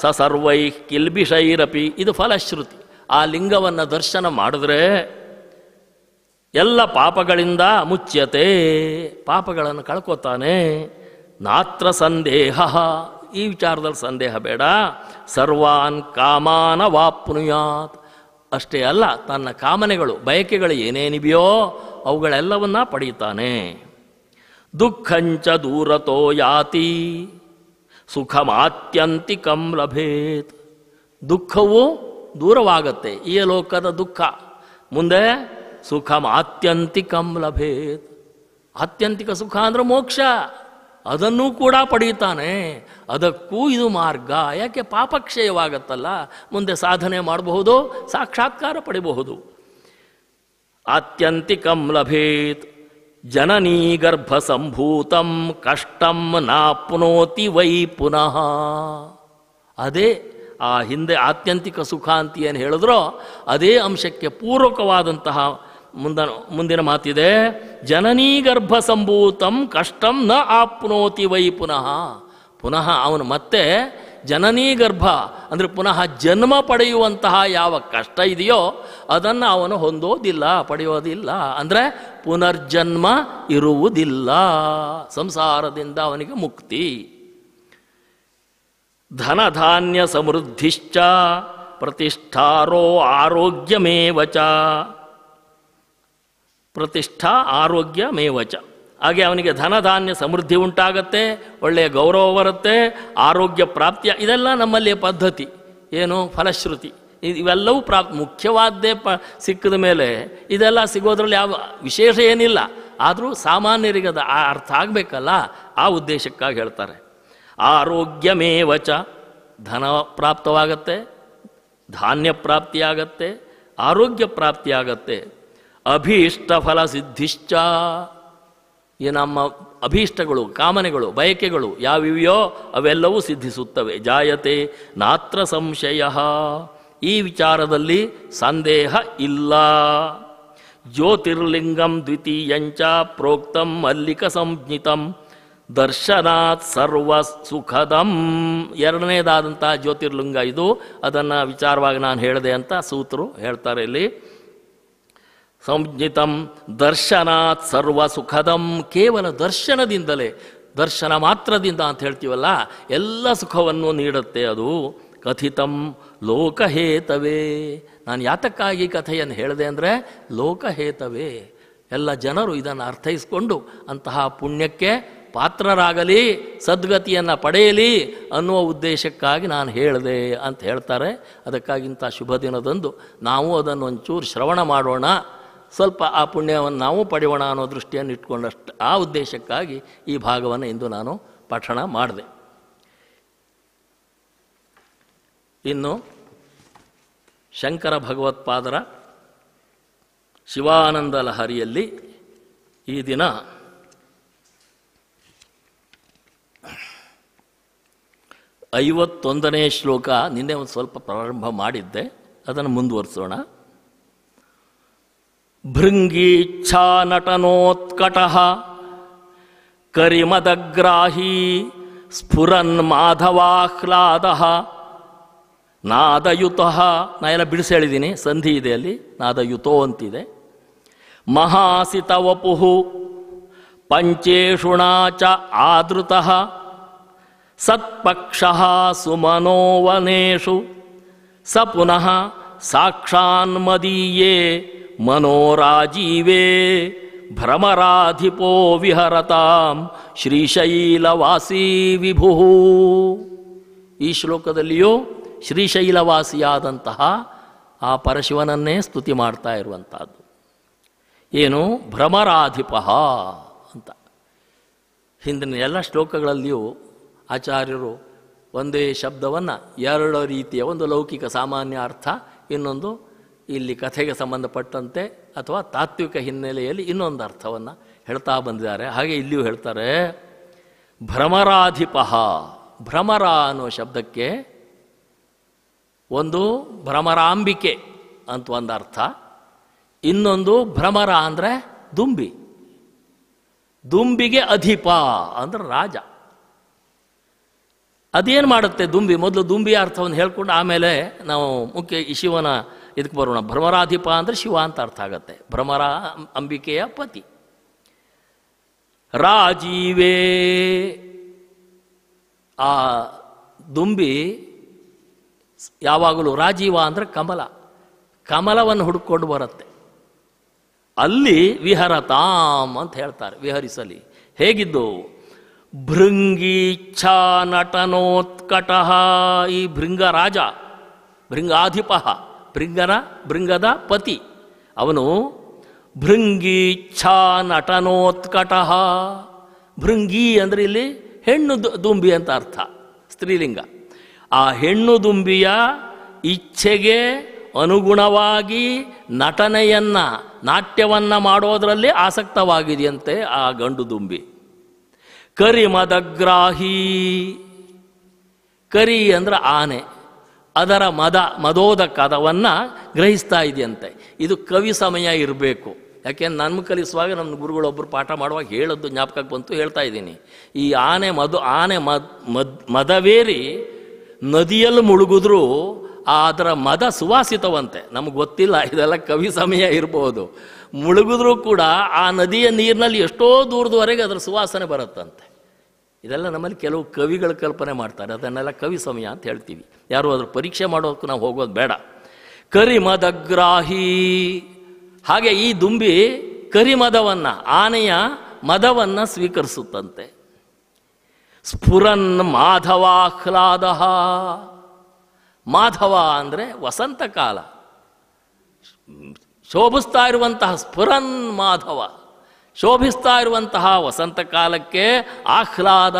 ಸ ಸರ್ವೈ ಕಿಲ್ಬಿಷೈರಪಿ ಇದು ಫಲಶ್ರುತಿ ಆ ಲಿಂಗವನ್ನು ದರ್ಶನ ಮಾಡಿದ್ರೆ ಎಲ್ಲ ಪಾಪಗಳಿಂದ ಮುಚ್ಚ್ಯತೆ ಪಾಪಗಳನ್ನು ಕಳ್ಕೊತಾನೆ ನಾತ್ರ ಸಂದೇಹ ಈ ವಿಚಾರದಲ್ಲಿ ಸಂದೇಹ ಬೇಡ ಸರ್ವಾನ್ ಕಾಮಾನ ವಾಪ್ನುಯಾತ್ ಅಷ್ಟೇ ಅಲ್ಲ ತನ್ನ ಕಾಮನೆಗಳು ಬಯಕೆಗಳು ಏನೇನಿವೆಯೋ ಅವುಗಳೆಲ್ಲವನ್ನ ಪಡೆಯುತ್ತಾನೆ ದುಃಖಂಚ ದೂರತೋ ಯಾತಿ ಸುಖಮಾತ್ಯಂತಿಕಂ ಲಭೇತ್ ದುಃಖವು ದೂರವಾಗತ್ತೆ ಈ ಲೋಕದ ದುಃಖ ಮುಂದೆ ಸುಖಂ ಆತ್ಯಂತಿಕಂ ಲಭೇತ್ ಆತ್ಯಂತಿಕ ಸುಖ ಅಂದರೆ ಮೋಕ್ಷ ಅದನ್ನೂ ಕೂಡ ಪಡೆಯುತ್ತಾನೆ ಅದಕ್ಕೂ ಇದು ಮಾರ್ಗ ಯಾಕೆ ಪಾಪಕ್ಷಯವಾಗತ್ತಲ್ಲ ಮುಂದೆ ಸಾಧನೆ ಮಾಡಬಹುದು ಸಾಕ್ಷಾತ್ಕಾರ ಪಡಿಬಹುದು ಆತ್ಯಂತಿಕಂ ಲಭೇತ್ ಸಂಭೂತಂ ಕಷ್ಟಂ ನಾಪ್ನೋತಿ ವೈ ಪುನಃ ಅದೇ ಆ ಹಿಂದೆ ಆತ್ಯಂತಿಕ ಸುಖ ಅಂತ ಏನು ಹೇಳಿದ್ರೋ ಅದೇ ಅಂಶಕ್ಕೆ ಪೂರ್ವಕವಾದಂತಹ ಮುಂದ ಮುಂದಿನ ಮಾತಿದೆ ಜನನೀ ಸಂಭೂತಂ ಕಷ್ಟಂ ನ ಆಪ್ನೋತಿ ವೈ ಪುನಃ ಪುನಃ ಅವನು ಮತ್ತೆ ಜನನೀ ಗರ್ಭ ಅಂದರೆ ಪುನಃ ಜನ್ಮ ಪಡೆಯುವಂತಹ ಯಾವ ಕಷ್ಟ ಇದೆಯೋ ಅದನ್ನು ಅವನು ಹೊಂದೋದಿಲ್ಲ ಪಡೆಯೋದಿಲ್ಲ ಅಂದರೆ ಪುನರ್ಜನ್ಮ ಇರುವುದಿಲ್ಲ ಸಂಸಾರದಿಂದ ಅವನಿಗೆ ಮುಕ್ತಿ ಧನಧಾನ್ಯ ಸಮೃದ್ಧಿಶ್ಚ ಪ್ರತಿಷ್ಠಾರೋ ಆರೋಗ್ಯಮೇವಚ ಪ್ರತಿಷ್ಠಾ ಮೇವಚ ಹಾಗೆ ಅವನಿಗೆ ಧನಧಾನ್ಯ ಸಮೃದ್ಧಿ ಉಂಟಾಗತ್ತೆ ಒಳ್ಳೆಯ ಗೌರವ ಬರುತ್ತೆ ಆರೋಗ್ಯ ಪ್ರಾಪ್ತಿಯ ಇದೆಲ್ಲ ನಮ್ಮಲ್ಲಿ ಪದ್ಧತಿ ಏನು ಫಲಶ್ರುತಿ ಇವೆಲ್ಲವೂ ಪ್ರಾಪ್ ಮುಖ್ಯವಾದ್ದೇ ಪ ಸಿಕ್ಕಿದ ಮೇಲೆ ಇದೆಲ್ಲ ಸಿಗೋದ್ರಲ್ಲಿ ಯಾವ ವಿಶೇಷ ಏನಿಲ್ಲ ಆದರೂ ಸಾಮಾನ್ಯರಿಗೆ ಅದು ಅರ್ಥ ಆಗಬೇಕಲ್ಲ ಆ ಉದ್ದೇಶಕ್ಕಾಗಿ ಹೇಳ್ತಾರೆ ಆರೋಗ್ಯಮೇವಚ ಧನ ಪ್ರಾಪ್ತವಾಗತ್ತೆ ಧಾನ್ಯ ಪ್ರಾಪ್ತಿಯಾಗತ್ತೆ ಆರೋಗ್ಯ ಪ್ರಾಪ್ತಿಯಾಗತ್ತೆ ಅಭೀಷ್ಟ ಫಲ ಸಿದ್ಧಿಶ್ಚ ಈ ನಮ್ಮ ಅಭೀಷ್ಟಗಳು ಕಾಮನೆಗಳು ಬಯಕೆಗಳು ಯಾವಿವೆಯೋ ಅವೆಲ್ಲವೂ ಸಿದ್ಧಿಸುತ್ತವೆ ಜಾಯತೆ ನಾತ್ರ ಸಂಶಯ ಈ ವಿಚಾರದಲ್ಲಿ ಸಂದೇಹ ಇಲ್ಲ ಜ್ಯೋತಿರ್ಲಿಂಗಂ ದ್ವಿತೀಯಂಚ ಪ್ರೋಕ್ತಂ ಮಲ್ಲಿಕ ಸಂಜ್ಞಿತಂ ದರ್ಶನಾತ್ ಸರ್ವ ಸುಖದಂ ಎರಡನೇದಾದಂತಹ ಜ್ಯೋತಿರ್ಲಿಂಗ ಇದು ಅದನ್ನು ವಿಚಾರವಾಗಿ ನಾನು ಹೇಳಿದೆ ಅಂತ ಸೂತ್ರರು ಹೇಳ್ತಾರೆ ಇಲ್ಲಿ ಸಂಜಿತಂ ದರ್ಶನಾತ್ ಸರ್ವ ಸುಖದಂ ಕೇವಲ ದರ್ಶನದಿಂದಲೇ ದರ್ಶನ ಮಾತ್ರದಿಂದ ಅಂತ ಹೇಳ್ತೀವಲ್ಲ ಎಲ್ಲ ಸುಖವನ್ನು ನೀಡುತ್ತೆ ಅದು ಕಥಿತಂ ಲೋಕಹೇತವೇ ನಾನು ಯಾತಕ್ಕಾಗಿ ಕಥೆಯನ್ನು ಹೇಳಿದೆ ಅಂದರೆ ಲೋಕಹೇತವೇ ಎಲ್ಲ ಜನರು ಇದನ್ನು ಅರ್ಥೈಸಿಕೊಂಡು ಅಂತಹ ಪುಣ್ಯಕ್ಕೆ ಪಾತ್ರರಾಗಲಿ ಸದ್ಗತಿಯನ್ನು ಪಡೆಯಲಿ ಅನ್ನುವ ಉದ್ದೇಶಕ್ಕಾಗಿ ನಾನು ಹೇಳಿದೆ ಅಂತ ಹೇಳ್ತಾರೆ ಅದಕ್ಕಾಗಿಂತ ಶುಭ ದಿನದಂದು ನಾವು ಅದನ್ನು ಒಂಚೂರು ಶ್ರವಣ ಮಾಡೋಣ ಸ್ವಲ್ಪ ಆ ಪುಣ್ಯವನ್ನು ನಾವು ಪಡೆಯೋಣ ಅನ್ನೋ ದೃಷ್ಟಿಯನ್ನು ಇಟ್ಕೊಂಡಷ್ಟು ಆ ಉದ್ದೇಶಕ್ಕಾಗಿ ಈ ಭಾಗವನ್ನು ಇಂದು ನಾನು ಪಠಣ ಮಾಡಿದೆ ಇನ್ನು ಶಂಕರ ಭಗವತ್ಪಾದರ ಶಿವಾನಂದ ಲಹರಿಯಲ್ಲಿ ಈ ದಿನ ಐವತ್ತೊಂದನೇ ಶ್ಲೋಕ ನಿನ್ನೆ ಒಂದು ಸ್ವಲ್ಪ ಪ್ರಾರಂಭ ಮಾಡಿದ್ದೆ ಅದನ್ನು ಮುಂದುವರಿಸೋಣ ಭೃಂಗೀಚ್ಛಾನಟನೋತ್ಕಟಃ ಕರಿಮದಗ್ರಾಹೀ ಸ್ಫುರನ್ ಮಾಧವಾಹ್ಲಾದ ನಾದಯುತ ನಾ ಬಿಡಿಸಿ ಹೇಳಿದ್ದೀನಿ ಸಂಧಿ ಇದೆ ಅಲ್ಲಿ ನಾದಯುತೋ ಅಂತಿದೆ ಮಹಾಸಿತವಪುಹು ಪಂಚೇಶುಣಾ ಚ ಆದೃತ ಸತ್ಪಕ್ಷ ಸುಮನೋವನೇಶು ಸ ಪುನಃ ಸಾಕ್ಷಾನ್ಮದೀಯೇ ಮನೋರಾಜೀವೇ ಭ್ರಮರಾಧಿಪೋ ವಿಹರತಾಂ ಶ್ರೀಶೈಲವಾಸಿ ವಿಭು ಈ ಶ್ಲೋಕದಲ್ಲಿಯೂ ಶ್ರೀಶೈಲವಾಸಿಯಾದಂತಹ ಆ ಪರಶಿವನನ್ನೇ ಸ್ತುತಿ ಮಾಡ್ತಾ ಇರುವಂಥದ್ದು ಏನು ಭ್ರಮರಾಧಿಪ ಅಂತ ಹಿಂದಿನ ಎಲ್ಲ ಶ್ಲೋಕಗಳಲ್ಲಿಯೂ ಆಚಾರ್ಯರು ಒಂದೇ ಶಬ್ದವನ್ನು ಎರಡು ರೀತಿಯ ಒಂದು ಲೌಕಿಕ ಸಾಮಾನ್ಯ ಅರ್ಥ ಇನ್ನೊಂದು ಇಲ್ಲಿ ಕಥೆಗೆ ಸಂಬಂಧಪಟ್ಟಂತೆ ಅಥವಾ ತಾತ್ವಿಕ ಹಿನ್ನೆಲೆಯಲ್ಲಿ ಇನ್ನೊಂದು ಅರ್ಥವನ್ನು ಹೇಳ್ತಾ ಬಂದಿದ್ದಾರೆ ಹಾಗೆ ಇಲ್ಲಿಯೂ ಹೇಳ್ತಾರೆ ಭ್ರಮರಾಧಿಪ ಭ್ರಮರ ಅನ್ನೋ ಶಬ್ದಕ್ಕೆ ಒಂದು ಭ್ರಮರಾಂಬಿಕೆ ಅಂತ ಒಂದು ಅರ್ಥ ಇನ್ನೊಂದು ಭ್ರಮರ ಅಂದರೆ ದುಂಬಿ ದುಂಬಿಗೆ ಅಧಿಪ ಅಂದ್ರೆ ರಾಜ ಅದೇನು ಮಾಡುತ್ತೆ ದುಂಬಿ ಮೊದಲು ದುಂಬಿಯ ಅರ್ಥವನ್ನು ಹೇಳ್ಕೊಂಡು ಆಮೇಲೆ ನಾವು ಮುಖ್ಯ ಶಿವನ ಇದಕ್ಕೆ ಬರೋಣ ಭ್ರಮರಾಧಿಪ ಅಂದರೆ ಶಿವ ಅಂತ ಅರ್ಥ ಆಗತ್ತೆ ಭ್ರಮರ ಅಂಬಿಕೆಯ ಪತಿ ರಾಜೀವೇ ಆ ದುಂಬಿ ಯಾವಾಗಲೂ ರಾಜೀವ ಅಂದರೆ ಕಮಲ ಕಮಲವನ್ನು ಹುಡುಕೊಂಡು ಬರುತ್ತೆ ಅಲ್ಲಿ ವಿಹರತಾಮ್ ಅಂತ ಹೇಳ್ತಾರೆ ವಿಹರಿಸಲಿ ಹೇಗಿದ್ದು ಭೃಂಗೀಚ್ಛಾ ನಟನೋತ್ಕಟಃ ಈ ಭೃಂಗ ರಾಜ ಭೃಂಗಾಧಿಪ ಭೃಂಗನ ಭೃಂಗದ ಪತಿ ಅವನು ಭೃಂಗೀಚ್ಛಾ ನಟನೋತ್ಕಟಃ ಭೃಂಗಿ ಅಂದರೆ ಇಲ್ಲಿ ಹೆಣ್ಣು ದುಂಬಿ ಅಂತ ಅರ್ಥ ಸ್ತ್ರೀಲಿಂಗ ಆ ಹೆಣ್ಣು ದುಂಬಿಯ ಇಚ್ಛೆಗೆ ಅನುಗುಣವಾಗಿ ನಟನೆಯನ್ನು ನಾಟ್ಯವನ್ನು ಮಾಡೋದರಲ್ಲಿ ಆಸಕ್ತವಾಗಿದೆಯಂತೆ ಆ ಗಂಡು ದುಂಬಿ ಕರಿಮದಗ್ರಾಹಿ ಕರಿ ಅಂದ್ರೆ ಆನೆ ಅದರ ಮದ ಮದೋದ ಕದವನ್ನು ಗ್ರಹಿಸ್ತಾ ಇದೆಯಂತೆ ಇದು ಕವಿ ಸಮಯ ಇರಬೇಕು ಯಾಕೆಂದ್ರೆ ನನ್ನ ಕಲಿಸುವಾಗ ನಮ್ಮ ಗುರುಗಳೊಬ್ಬರು ಪಾಠ ಮಾಡುವಾಗ ಹೇಳದ್ದು ಜ್ಞಾಪಕಕ್ಕೆ ಬಂತು ಹೇಳ್ತಾ ಇದ್ದೀನಿ ಈ ಆನೆ ಮದು ಆನೆ ಮದ್ ಮದ್ ಮದವೇರಿ ನದಿಯಲ್ಲಿ ಮುಳುಗಿದ್ರೂ ಅದರ ಮದ ಸುವಾಸಿತವಂತೆ ನಮ್ಗೆ ಗೊತ್ತಿಲ್ಲ ಇದೆಲ್ಲ ಕವಿ ಸಮಯ ಇರಬಹುದು ಮುಳುಗಿದ್ರೂ ಕೂಡ ಆ ನದಿಯ ನೀರಿನಲ್ಲಿ ಎಷ್ಟೋ ದೂರದವರೆಗೆ ಅದರ ಸುವಾಸನೆ ಬರುತ್ತಂತೆ ಇದೆಲ್ಲ ನಮ್ಮಲ್ಲಿ ಕೆಲವು ಕವಿಗಳು ಕಲ್ಪನೆ ಮಾಡ್ತಾರೆ ಅದನ್ನೆಲ್ಲ ಕವಿ ಸಮಯ ಅಂತ ಹೇಳ್ತೀವಿ ಯಾರು ಅದ್ರ ಪರೀಕ್ಷೆ ಮಾಡೋದಕ್ಕೆ ನಾವು ಹೋಗೋದು ಬೇಡ ಕರಿಮದಗ್ರಾಹಿ ಹಾಗೆ ಈ ದುಂಬಿ ಕರಿಮದವನ್ನು ಆನೆಯ ಮದವನ್ನು ಸ್ವೀಕರಿಸುತ್ತಂತೆ ಸ್ಫುರನ್ ಮಾಧವಾಹ್ಲಾದ ಮಾಧವ ಅಂದರೆ ವಸಂತಕಾಲ ಶೋಭಿಸ್ತಾ ಇರುವಂತಹ ಸ್ಫುರನ್ ಮಾಧವ ಶೋಭಿಸ್ತಾ ಇರುವಂತಹ ವಸಂತ ಕಾಲಕ್ಕೆ ಆಹ್ಲಾದ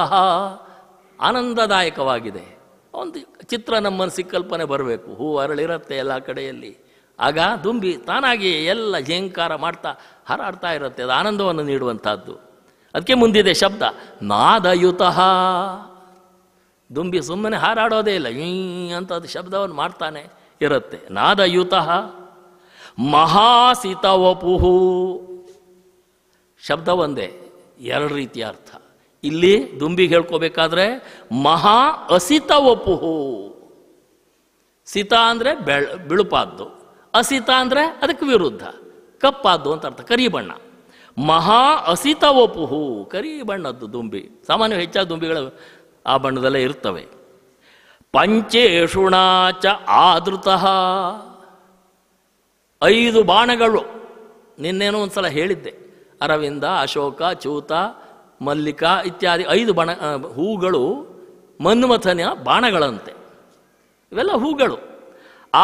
ಆನಂದದಾಯಕವಾಗಿದೆ ಒಂದು ಚಿತ್ರ ನಮ್ಮ ಮನಸ್ಸಿಗೆ ಬರಬೇಕು ಹೂ ಅರಳಿರುತ್ತೆ ಎಲ್ಲ ಕಡೆಯಲ್ಲಿ ಆಗ ದುಂಬಿ ತಾನಾಗಿ ಎಲ್ಲ ಜೇಂಕಾರ ಮಾಡ್ತಾ ಹಾರಾಡ್ತಾ ಇರುತ್ತೆ ಅದು ಆನಂದವನ್ನು ನೀಡುವಂಥದ್ದು ಅದಕ್ಕೆ ಮುಂದಿದೆ ಶಬ್ದ ನಾದಯುತ ದುಂಬಿ ಸುಮ್ಮನೆ ಹಾರಾಡೋದೇ ಇಲ್ಲ ಈ ಅಂತ ಅದು ಶಬ್ದವನ್ನು ಮಾಡ್ತಾನೆ ಇರುತ್ತೆ ನಾದಯುತ ಮಹಾಸಿತವಪುಹು ಶಬ್ದ ಒಂದೇ ಎರಡು ರೀತಿಯ ಅರ್ಥ ಇಲ್ಲಿ ದುಂಬಿಗೆ ಹೇಳ್ಕೋಬೇಕಾದ್ರೆ ಮಹಾ ಅಸಿತ ಒಪುಹು ಸಿತ ಅಂದರೆ ಬೆಳ ಬಿಳುಪಾದ್ದು ಅಸಿತ ಅಂದರೆ ಅದಕ್ಕೆ ವಿರುದ್ಧ ಕಪ್ಪಾದ್ದು ಅಂತ ಅರ್ಥ ಕರಿ ಬಣ್ಣ ಮಹಾ ಅಸಿತ ಒಪುಹು ಕರಿ ಬಣ್ಣದ್ದು ದುಂಬಿ ಸಾಮಾನ್ಯ ಹೆಚ್ಚಾದ ದುಂಬಿಗಳು ಆ ಬಣ್ಣದಲ್ಲೇ ಇರ್ತವೆ ಪಂಚೇಶುಣಾಚ ಆದೃತ ಐದು ಬಾಣಗಳು ನಿನ್ನೇನೋ ಒಂದು ಸಲ ಹೇಳಿದ್ದೆ ಅರವಿಂದ ಅಶೋಕ ಚೂತ ಮಲ್ಲಿಕ ಇತ್ಯಾದಿ ಐದು ಬಣ ಹೂಗಳು ಮನ್ಮಥನ ಬಾಣಗಳಂತೆ ಇವೆಲ್ಲ ಹೂಗಳು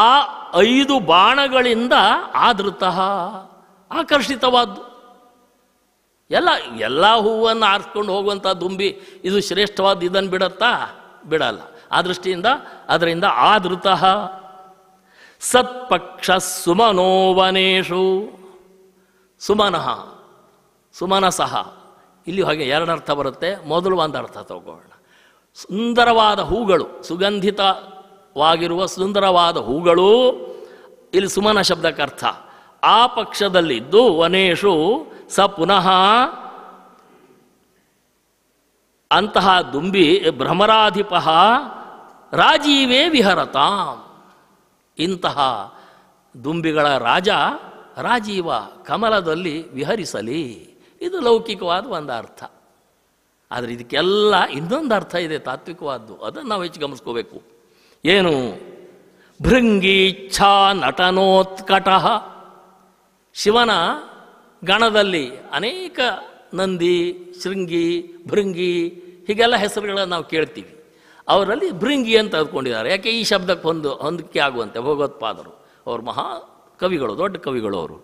ಆ ಐದು ಬಾಣಗಳಿಂದ ಆದೃತ ಆಕರ್ಷಿತವಾದ್ದು ಎಲ್ಲ ಎಲ್ಲ ಹೂವನ್ನು ಆರಿಸ್ಕೊಂಡು ಹೋಗುವಂಥ ದುಂಬಿ ಇದು ಶ್ರೇಷ್ಠವಾದ ಇದನ್ನು ಬಿಡತ್ತಾ ಬಿಡಲ್ಲ ಆ ದೃಷ್ಟಿಯಿಂದ ಅದರಿಂದ ಆದೃತ ಸತ್ಪಕ್ಷ ಸುಮನೋವನೇಶು ಸುಮನಃ ಸುಮನ ಸಹ ಇಲ್ಲಿ ಹಾಗೆ ಎರಡು ಅರ್ಥ ಬರುತ್ತೆ ಮೊದಲು ಒಂದು ಅರ್ಥ ತಗೋಣ ಸುಂದರವಾದ ಹೂಗಳು ಸುಗಂಧಿತವಾಗಿರುವ ಸುಂದರವಾದ ಹೂಗಳು ಇಲ್ಲಿ ಸುಮನ ಅರ್ಥ ಆ ಪಕ್ಷದಲ್ಲಿದ್ದು ವನೇಶು ಸ ಪುನಃ ಅಂತಹ ದುಂಬಿ ಭ್ರಮರಾಧಿಪ ರಾಜೀವೇ ವಿಹರತಾಂ ಇಂತಹ ದುಂಬಿಗಳ ರಾಜ ರಾಜೀವ ಕಮಲದಲ್ಲಿ ವಿಹರಿಸಲಿ ಇದು ಲೌಕಿಕವಾದ ಒಂದು ಅರ್ಥ ಆದರೆ ಇದಕ್ಕೆಲ್ಲ ಇನ್ನೊಂದು ಅರ್ಥ ಇದೆ ತಾತ್ವಿಕವಾದ್ದು ಅದನ್ನು ನಾವು ಹೆಚ್ಚು ಗಮನಿಸ್ಕೋಬೇಕು ಏನು ಭೃಂಗೀಚ್ಛಾ ನಟನೋತ್ಕಟಃ ಶಿವನ ಗಣದಲ್ಲಿ ಅನೇಕ ನಂದಿ ಶೃಂಗಿ ಭೃಂಗಿ ಹೀಗೆಲ್ಲ ಹೆಸರುಗಳನ್ನು ನಾವು ಕೇಳ್ತೀವಿ ಅವರಲ್ಲಿ ಭೃಂಗಿ ಅಂತ ಅದ್ಕೊಂಡಿದ್ದಾರೆ ಯಾಕೆ ಈ ಶಬ್ದಕ್ಕೆ ಹೊಂದು ಹೊಂದಿಕೆ ಆಗುವಂತೆ ಭಗವತ್ಪಾದರು ಅವರು ಮಹಾ ಕವಿಗಳು ದೊಡ್ಡ ಕವಿಗಳು ಅವರು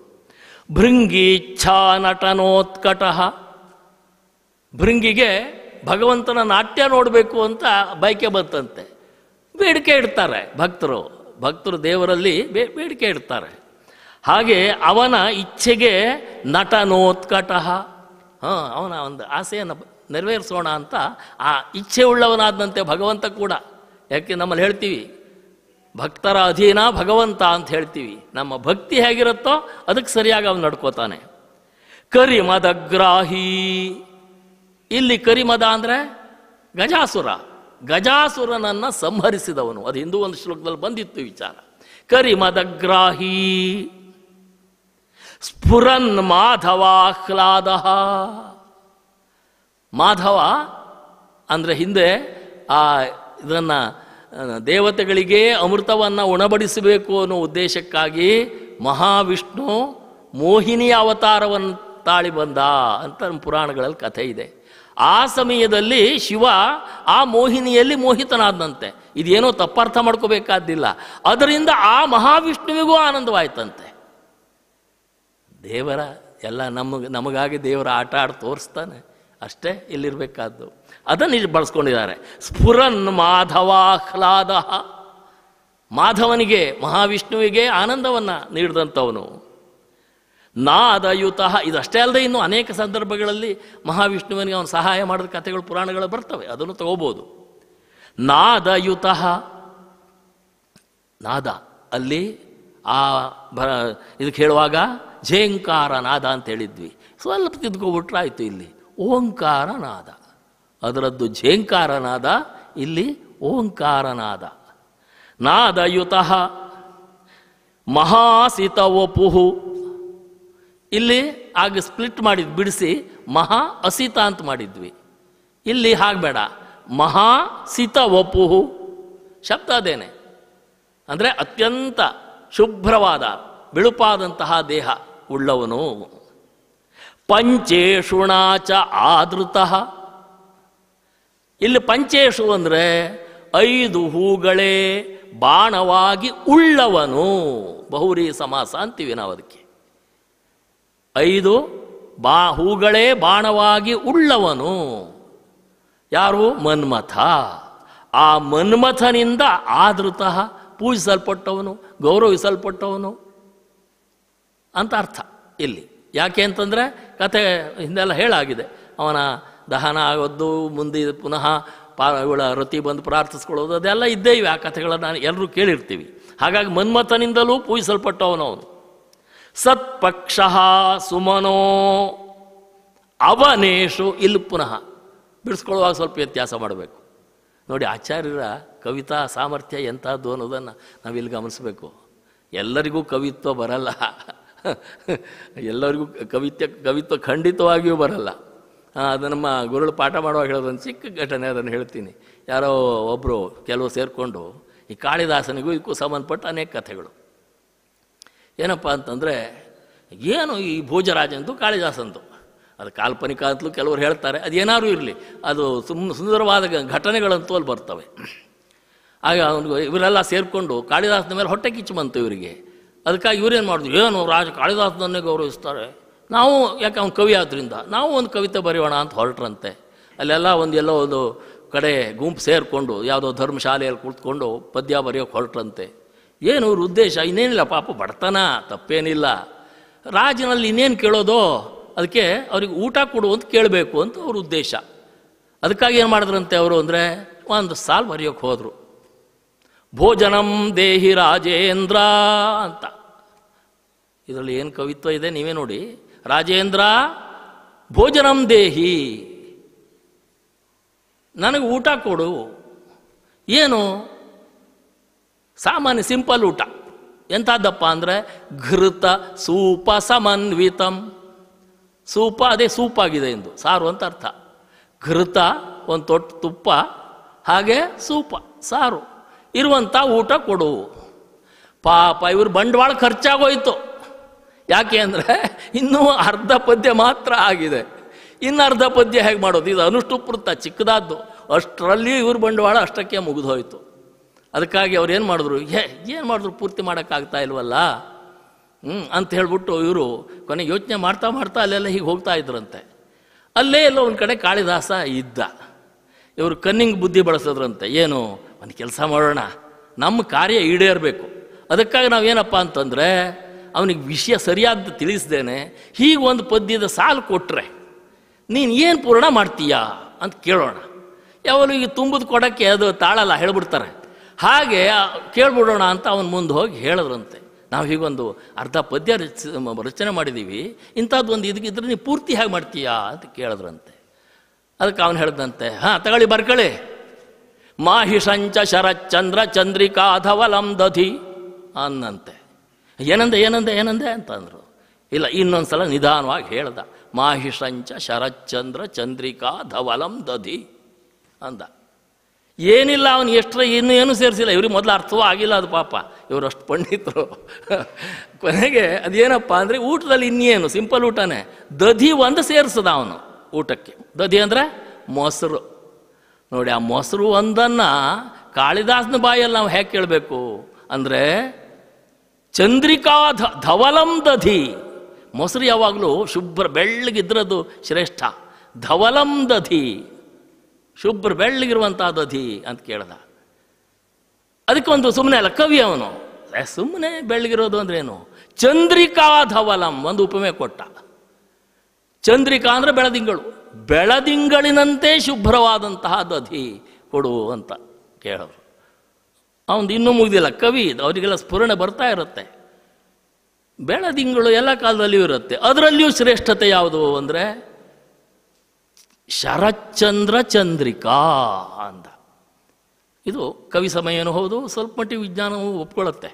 ಭೃಂಗೀಚ್ಛಾ ನಟನೋತ್ಕಟ ಭೃಂಗಿಗೆ ಭಗವಂತನ ನಾಟ್ಯ ನೋಡಬೇಕು ಅಂತ ಬಯಕೆ ಬಂತಂತೆ ಬೇಡಿಕೆ ಇಡ್ತಾರೆ ಭಕ್ತರು ಭಕ್ತರು ದೇವರಲ್ಲಿ ಬೇ ಬೇಡಿಕೆ ಇಡ್ತಾರೆ ಹಾಗೆ ಅವನ ಇಚ್ಛೆಗೆ ನಟನೋತ್ಕಟ ಹಾಂ ಅವನ ಒಂದು ಆಸೆಯನ್ನು ನೆರವೇರಿಸೋಣ ಅಂತ ಆ ಇಚ್ಛೆ ಉಳ್ಳವನಾದಂತೆ ಭಗವಂತ ಕೂಡ ಯಾಕೆ ನಮ್ಮಲ್ಲಿ ಹೇಳ್ತೀವಿ ಭಕ್ತರ ಅಧೀನ ಭಗವಂತ ಅಂತ ಹೇಳ್ತೀವಿ ನಮ್ಮ ಭಕ್ತಿ ಹೇಗಿರುತ್ತೋ ಅದಕ್ಕೆ ಸರಿಯಾಗಿ ಅವನು ನಡ್ಕೋತಾನೆ ಕರಿಮದಗ್ರಾಹಿ ಇಲ್ಲಿ ಕರಿಮದ ಅಂದರೆ ಗಜಾಸುರ ಗಜಾಸುರನನ್ನು ಸಂಹರಿಸಿದವನು ಅದು ಹಿಂದೂ ಒಂದು ಶ್ಲೋಕದಲ್ಲಿ ಬಂದಿತ್ತು ವಿಚಾರ ಕರಿಮದಗ್ರಾಹಿ ಸ್ಫುರನ್ ಆಹ್ಲಾದ ಮಾಧವ ಅಂದರೆ ಹಿಂದೆ ಆ ಇದನ್ನು ದೇವತೆಗಳಿಗೆ ಅಮೃತವನ್ನು ಉಣಬಡಿಸಬೇಕು ಅನ್ನೋ ಉದ್ದೇಶಕ್ಕಾಗಿ ಮಹಾವಿಷ್ಣು ಮೋಹಿನಿ ಅವತಾರವನ್ನು ತಾಳಿ ಬಂದ ಅಂತ ಪುರಾಣಗಳಲ್ಲಿ ಕಥೆ ಇದೆ ಆ ಸಮಯದಲ್ಲಿ ಶಿವ ಆ ಮೋಹಿನಿಯಲ್ಲಿ ಮೋಹಿತನಾದಂತೆ ಇದೇನೋ ತಪ್ಪರ್ಥ ಮಾಡ್ಕೋಬೇಕಾದ್ದಿಲ್ಲ ಅದರಿಂದ ಆ ಮಹಾವಿಷ್ಣುವಿಗೂ ಆನಂದವಾಯ್ತಂತೆ ದೇವರ ಎಲ್ಲ ನಮಗೆ ನಮಗಾಗಿ ದೇವರ ಆಟ ಆಡಿ ತೋರಿಸ್ತಾನೆ ಅಷ್ಟೇ ಇಲ್ಲಿರಬೇಕಾದ್ದು ಅದನ್ನು ಇಲ್ಲಿ ಬಳಸ್ಕೊಂಡಿದ್ದಾರೆ ಸ್ಫುರನ್ ಮಾಧವಾಹ್ಲಾದ ಮಾಧವನಿಗೆ ಮಹಾವಿಷ್ಣುವಿಗೆ ಆನಂದವನ್ನು ನೀಡಿದಂಥವನು ನಾದಯುತ ಇದಷ್ಟೇ ಅಲ್ಲದೆ ಇನ್ನೂ ಅನೇಕ ಸಂದರ್ಭಗಳಲ್ಲಿ ಮಹಾವಿಷ್ಣುವನಿಗೆ ಅವನು ಸಹಾಯ ಮಾಡಿದ ಕಥೆಗಳು ಪುರಾಣಗಳು ಬರ್ತವೆ ಅದನ್ನು ತಗೋಬೋದು ನಾದಯುತ ನಾದ ಅಲ್ಲಿ ಆ ಬ ಇದಕ್ಕೆ ಹೇಳುವಾಗ ಜೇಂಕಾರ ನಾದ ಅಂತ ಹೇಳಿದ್ವಿ ಸ್ವಲ್ಪ ತಿದ್ಕೋಬಿಟ್ರೆ ಆಯಿತು ಇಲ್ಲಿ ಓಂಕಾರ ನಾದ ಅದರದ್ದು ಝೇಂಕಾರನಾದ ಇಲ್ಲಿ ಓಂಕಾರನಾದ ನಾದಯುತ ಮಹಾಸಿತ ಒಪುಹು ಇಲ್ಲಿ ಆಗ ಸ್ಪ್ಲಿಟ್ ಮಾಡಿದ್ ಬಿಡಿಸಿ ಮಹಾ ಅಸಿತ ಅಂತ ಮಾಡಿದ್ವಿ ಇಲ್ಲಿ ಹಾಗಬೇಡ ಮಹಾ ಸಿತ ಒಪುಹು ಶಬ್ದ ಅದೇನೆ ಅಂದರೆ ಅತ್ಯಂತ ಶುಭ್ರವಾದ ಬಿಳುಪಾದಂತಹ ದೇಹ ಉಳ್ಳವನು ಪಂಚೇಶುಣಾಚ ಆದೃತಃ ಇಲ್ಲಿ ಪಂಚೇಶು ಅಂದರೆ ಐದು ಹೂಗಳೇ ಬಾಣವಾಗಿ ಉಳ್ಳವನು ಬಹುರಿ ಸಮಾಸ ಅಂತೀವಿ ನಾವು ಅದಕ್ಕೆ ಐದು ಬಾ ಹೂಗಳೇ ಬಾಣವಾಗಿ ಉಳ್ಳವನು ಯಾರು ಮನ್ಮಥ ಆ ಮನ್ಮಥನಿಂದ ಆದೃತಃ ಪೂಜಿಸಲ್ಪಟ್ಟವನು ಗೌರವಿಸಲ್ಪಟ್ಟವನು ಅಂತ ಅರ್ಥ ಇಲ್ಲಿ ಯಾಕೆ ಅಂತಂದರೆ ಕತೆ ಹಿಂದೆಲ್ಲ ಹೇಳಾಗಿದೆ ಅವನ ದಹನ ಆಗೋದು ಮುಂದೆ ಪುನಃ ಪಾ ರತಿ ಬಂದು ಪ್ರಾರ್ಥಿಸ್ಕೊಳ್ಳೋದು ಅದೆಲ್ಲ ಇದ್ದೇ ಇವೆ ಆ ಕಥೆಗಳನ್ನು ಎಲ್ಲರೂ ಕೇಳಿರ್ತೀವಿ ಹಾಗಾಗಿ ಮನ್ಮಥನಿಂದಲೂ ಪೂಜಿಸಲ್ಪಟ್ಟವನವನು ಸತ್ಪಕ್ಷ ಸುಮನೋ ಅವನೇಶು ಇಲ್ಲಿ ಪುನಃ ಬಿಡಿಸ್ಕೊಳ್ಳುವಾಗ ಸ್ವಲ್ಪ ವ್ಯತ್ಯಾಸ ಮಾಡಬೇಕು ನೋಡಿ ಆಚಾರ್ಯರ ಕವಿತಾ ಸಾಮರ್ಥ್ಯ ಎಂಥದ್ದು ಅನ್ನೋದನ್ನು ನಾವಿಲ್ಲಿ ಗಮನಿಸಬೇಕು ಎಲ್ಲರಿಗೂ ಕವಿತ್ವ ಬರಲ್ಲ ಎಲ್ಲರಿಗೂ ಕವಿತ್ವ ಕವಿತ್ವ ಖಂಡಿತವಾಗಿಯೂ ಬರಲ್ಲ ಅದು ನಮ್ಮ ಗುರುಳು ಪಾಠ ಮಾಡುವಾಗ ಒಂದು ಚಿಕ್ಕ ಘಟನೆ ಅದನ್ನು ಹೇಳ್ತೀನಿ ಯಾರೋ ಒಬ್ಬರು ಕೆಲವು ಸೇರಿಕೊಂಡು ಈ ಕಾಳಿದಾಸನಿಗೂ ಇದಕ್ಕೂ ಸಂಬಂಧಪಟ್ಟ ಅನೇಕ ಕಥೆಗಳು ಏನಪ್ಪ ಅಂತಂದರೆ ಏನು ಈ ಭೋಜರಾಜಂತು ಕಾಳಿದಾಸಂತು ಅದು ಕಾಲ್ಪನಿಕ ಅಂತಲೂ ಕೆಲವರು ಹೇಳ್ತಾರೆ ಅದು ಏನಾದರೂ ಇರಲಿ ಅದು ಸುಮ್ ಸುಂದರವಾದ ಘಟನೆಗಳಂತೂ ಅಲ್ಲಿ ಬರ್ತವೆ ಆಗ ಅವನಿಗೆ ಇವರೆಲ್ಲ ಸೇರಿಕೊಂಡು ಕಾಳಿದಾಸನ ಮೇಲೆ ಹೊಟ್ಟೆ ಕಿಚ್ಚು ಬಂತು ಇವರಿಗೆ ಅದಕ್ಕಾಗಿ ಇವರೇನು ಮಾಡಿದ್ರು ಏನು ರಾಜ ಕಾಳಿದಾಸನನ್ನೇ ಗೌರವಿಸ್ತಾರೆ ನಾವು ಯಾಕೆ ಅವ್ನು ಕವಿ ಆದ್ದರಿಂದ ನಾವು ಒಂದು ಕವಿತೆ ಬರೆಯೋಣ ಅಂತ ಹೊರಟ್ರಂತೆ ಅಲ್ಲೆಲ್ಲ ಒಂದು ಎಲ್ಲೋ ಒಂದು ಕಡೆ ಗುಂಪು ಸೇರಿಕೊಂಡು ಯಾವುದೋ ಧರ್ಮಶಾಲೆಯಲ್ಲಿ ಕುಳಿತುಕೊಂಡು ಪದ್ಯ ಬರೆಯೋಕೆ ಹೊರಟ್ರಂತೆ ಏನು ಅವ್ರ ಉದ್ದೇಶ ಇನ್ನೇನಿಲ್ಲ ಪಾಪ ಬಡತನ ತಪ್ಪೇನಿಲ್ಲ ರಾಜನಲ್ಲಿ ಇನ್ನೇನು ಕೇಳೋದೋ ಅದಕ್ಕೆ ಅವ್ರಿಗೆ ಊಟ ಕೊಡು ಅಂತ ಕೇಳಬೇಕು ಅಂತ ಅವ್ರ ಉದ್ದೇಶ ಅದಕ್ಕಾಗಿ ಏನು ಮಾಡಿದ್ರಂತೆ ಅವರು ಅಂದರೆ ಒಂದು ಸಾಲು ಬರೆಯೋಕೆ ಹೋದರು ಭೋಜನಂ ದೇಹಿ ರಾಜೇಂದ್ರ ಅಂತ ಇದರಲ್ಲಿ ಏನು ಕವಿತ್ವ ಇದೆ ನೀವೇ ನೋಡಿ ರಾಜೇಂದ್ರ ಭೋಜನಂ ದೇಹಿ ನನಗೆ ಊಟ ಕೊಡು ಏನು ಸಾಮಾನ್ಯ ಸಿಂಪಲ್ ಊಟ ಎಂಥದ್ದಪ್ಪ ಅಂದರೆ ಘೃತ ಸೂಪ ಸಮನ್ವಿತಂ ಸೂಪ ಅದೇ ಸೂಪಾಗಿದೆ ಎಂದು ಸಾರು ಅಂತ ಅರ್ಥ ಘೃತ ಒಂದು ತೊಟ್ಟು ತುಪ್ಪ ಹಾಗೆ ಸೂಪ ಸಾರು ಇರುವಂಥ ಊಟ ಕೊಡು ಪಾಪ ಇವರು ಬಂಡವಾಳ ಖರ್ಚಾಗೋಯ್ತು ಯಾಕೆ ಅಂದರೆ ಇನ್ನೂ ಅರ್ಧ ಪದ್ಯ ಮಾತ್ರ ಆಗಿದೆ ಇನ್ನು ಅರ್ಧ ಪದ್ಯ ಹೇಗೆ ಮಾಡೋದು ಇದು ಅನುಷ್ಠುಪೃತ ಚಿಕ್ಕದಾದ್ದು ಅಷ್ಟರಲ್ಲಿ ಇವ್ರ ಬಂಡವಾಳ ಅಷ್ಟಕ್ಕೆ ಮುಗಿದು ಹೋಯಿತು ಅದಕ್ಕಾಗಿ ಅವ್ರು ಏನು ಮಾಡಿದ್ರು ಏ ಏನು ಮಾಡಿದ್ರು ಪೂರ್ತಿ ಮಾಡೋಕ್ಕಾಗ್ತಾ ಇಲ್ವಲ್ಲ ಹ್ಞೂ ಅಂತ ಹೇಳಿಬಿಟ್ಟು ಇವರು ಕೊನೆ ಯೋಚನೆ ಮಾಡ್ತಾ ಮಾಡ್ತಾ ಅಲ್ಲೆಲ್ಲ ಹೀಗೆ ಹೋಗ್ತಾ ಇದ್ರಂತೆ ಅಲ್ಲೇ ಎಲ್ಲ ಒಂದು ಕಡೆ ಕಾಳಿದಾಸ ಇದ್ದ ಇವರು ಕನ್ನಿಂಗ್ ಬುದ್ಧಿ ಬಳಸಿದ್ರಂತೆ ಏನು ಒಂದು ಕೆಲಸ ಮಾಡೋಣ ನಮ್ಮ ಕಾರ್ಯ ಈಡೇರಬೇಕು ಅದಕ್ಕಾಗಿ ನಾವೇನಪ್ಪ ಅಂತಂದರೆ ಅವನಿಗೆ ವಿಷಯ ಸರಿಯಾದ ತಿಳಿಸ್ದೇನೆ ಹೀಗೆ ಒಂದು ಪದ್ಯದ ಸಾಲು ಕೊಟ್ಟರೆ ನೀನು ಏನು ಪೂರ್ಣ ಮಾಡ್ತೀಯಾ ಅಂತ ಕೇಳೋಣ ಯಾವಾಗಲೂ ಈಗ ತುಂಬುದು ಕೊಡೋಕ್ಕೆ ಅದು ತಾಳಲ್ಲ ಹೇಳ್ಬಿಡ್ತಾರೆ ಹಾಗೆ ಕೇಳ್ಬಿಡೋಣ ಅಂತ ಅವನು ಮುಂದೆ ಹೋಗಿ ಹೇಳಿದ್ರಂತೆ ನಾವು ಹೀಗೊಂದು ಅರ್ಧ ಪದ್ಯ ರಚ ರಚನೆ ಮಾಡಿದ್ದೀವಿ ಇಂಥದ್ದು ಒಂದು ಇದಕ್ಕಿದ್ರೆ ನೀವು ಪೂರ್ತಿ ಹೇಗೆ ಮಾಡ್ತೀಯಾ ಅಂತ ಕೇಳಿದ್ರಂತೆ ಅದಕ್ಕೆ ಅವನು ಹೇಳ್ದಂತೆ ಹಾಂ ತಗೊಳ್ಳಿ ಬರ್ಕಳಿ ಮಾಹಿಷಂಚ ಚಂದ್ರ ಚಂದ್ರಿಕಾ ಧವಲಂ ದಧಿ ಅನ್ನಂತೆ ಏನಂದ ಏನಂದ ಏನಂದೆ ಅಂತಂದರು ಇಲ್ಲ ಇನ್ನೊಂದು ಸಲ ನಿಧಾನವಾಗಿ ಹೇಳ್ದ ಮಾಹಿಷಂಚ ಶರಚಂದ್ರ ಚಂದ್ರಿಕಾ ಧವಲಂ ದಧಿ ಅಂದ ಏನಿಲ್ಲ ಅವನು ಎಷ್ಟರ ಇನ್ನೂ ಏನೂ ಸೇರಿಸಿಲ್ಲ ಇವ್ರಿಗೆ ಮೊದಲು ಅರ್ಥವೂ ಆಗಿಲ್ಲ ಅದು ಪಾಪ ಇವರು ಅಷ್ಟು ಪಂಡಿತರು ಕೊನೆಗೆ ಅದೇನಪ್ಪ ಅಂದರೆ ಊಟದಲ್ಲಿ ಇನ್ನೇನು ಸಿಂಪಲ್ ಊಟನೇ ದಧಿ ಒಂದು ಸೇರಿಸದ ಅವನು ಊಟಕ್ಕೆ ದಧಿ ಅಂದರೆ ಮೊಸರು ನೋಡಿ ಆ ಮೊಸರು ಒಂದನ್ನು ಕಾಳಿದಾಸನ ಬಾಯಲ್ಲಿ ನಾವು ಹೇಗೆ ಕೇಳಬೇಕು ಅಂದರೆ ಚಂದ್ರಿಕಾ ಧವಲಂ ದಧಿ ಮೊಸರು ಯಾವಾಗಲೂ ಶುಭ್ರ ಬೆಳ್ಳಗಿದ್ರದ್ದು ಶ್ರೇಷ್ಠ ಧವಲಂ ದಧಿ ಶುಭ್ರ ಬೆಳ್ಳಗಿರುವಂಥ ದಧಿ ಅಂತ ಕೇಳ್ದ ಅದಕ್ಕೊಂದು ಸುಮ್ಮನೆ ಅಲ್ಲ ಕವಿ ಅವನು ಸುಮ್ಮನೆ ಬೆಳ್ಳಗಿರೋದು ಅಂದ್ರೇನು ಚಂದ್ರಿಕಾ ಧವಲಂ ಒಂದು ಉಪಮೆ ಕೊಟ್ಟ ಚಂದ್ರಿಕಾ ಅಂದರೆ ಬೆಳದಿಂಗಳು ಬೆಳದಿಂಗಳಿನಂತೆ ಶುಭ್ರವಾದಂತಹ ದಧಿ ಕೊಡು ಅಂತ ಕೇಳೋರು ಅವನು ಇನ್ನೂ ಮುಗಿದಿಲ್ಲ ಕವಿ ಇದು ಅವರಿಗೆಲ್ಲ ಸ್ಫುರಣೆ ಬರ್ತಾ ಇರುತ್ತೆ ಬೆಳದಿಂಗಳು ಎಲ್ಲ ಕಾಲದಲ್ಲಿಯೂ ಇರುತ್ತೆ ಅದರಲ್ಲಿಯೂ ಶ್ರೇಷ್ಠತೆ ಯಾವುದು ಅಂದರೆ ಶರಚಂದ್ರ ಚಂದ್ರಿಕಾ ಅಂತ ಇದು ಕವಿ ಸಮಯನೂ ಹೌದು ಸ್ವಲ್ಪ ಮಟ್ಟಿಗೆ ವಿಜ್ಞಾನವೂ ಒಪ್ಕೊಳ್ಳುತ್ತೆ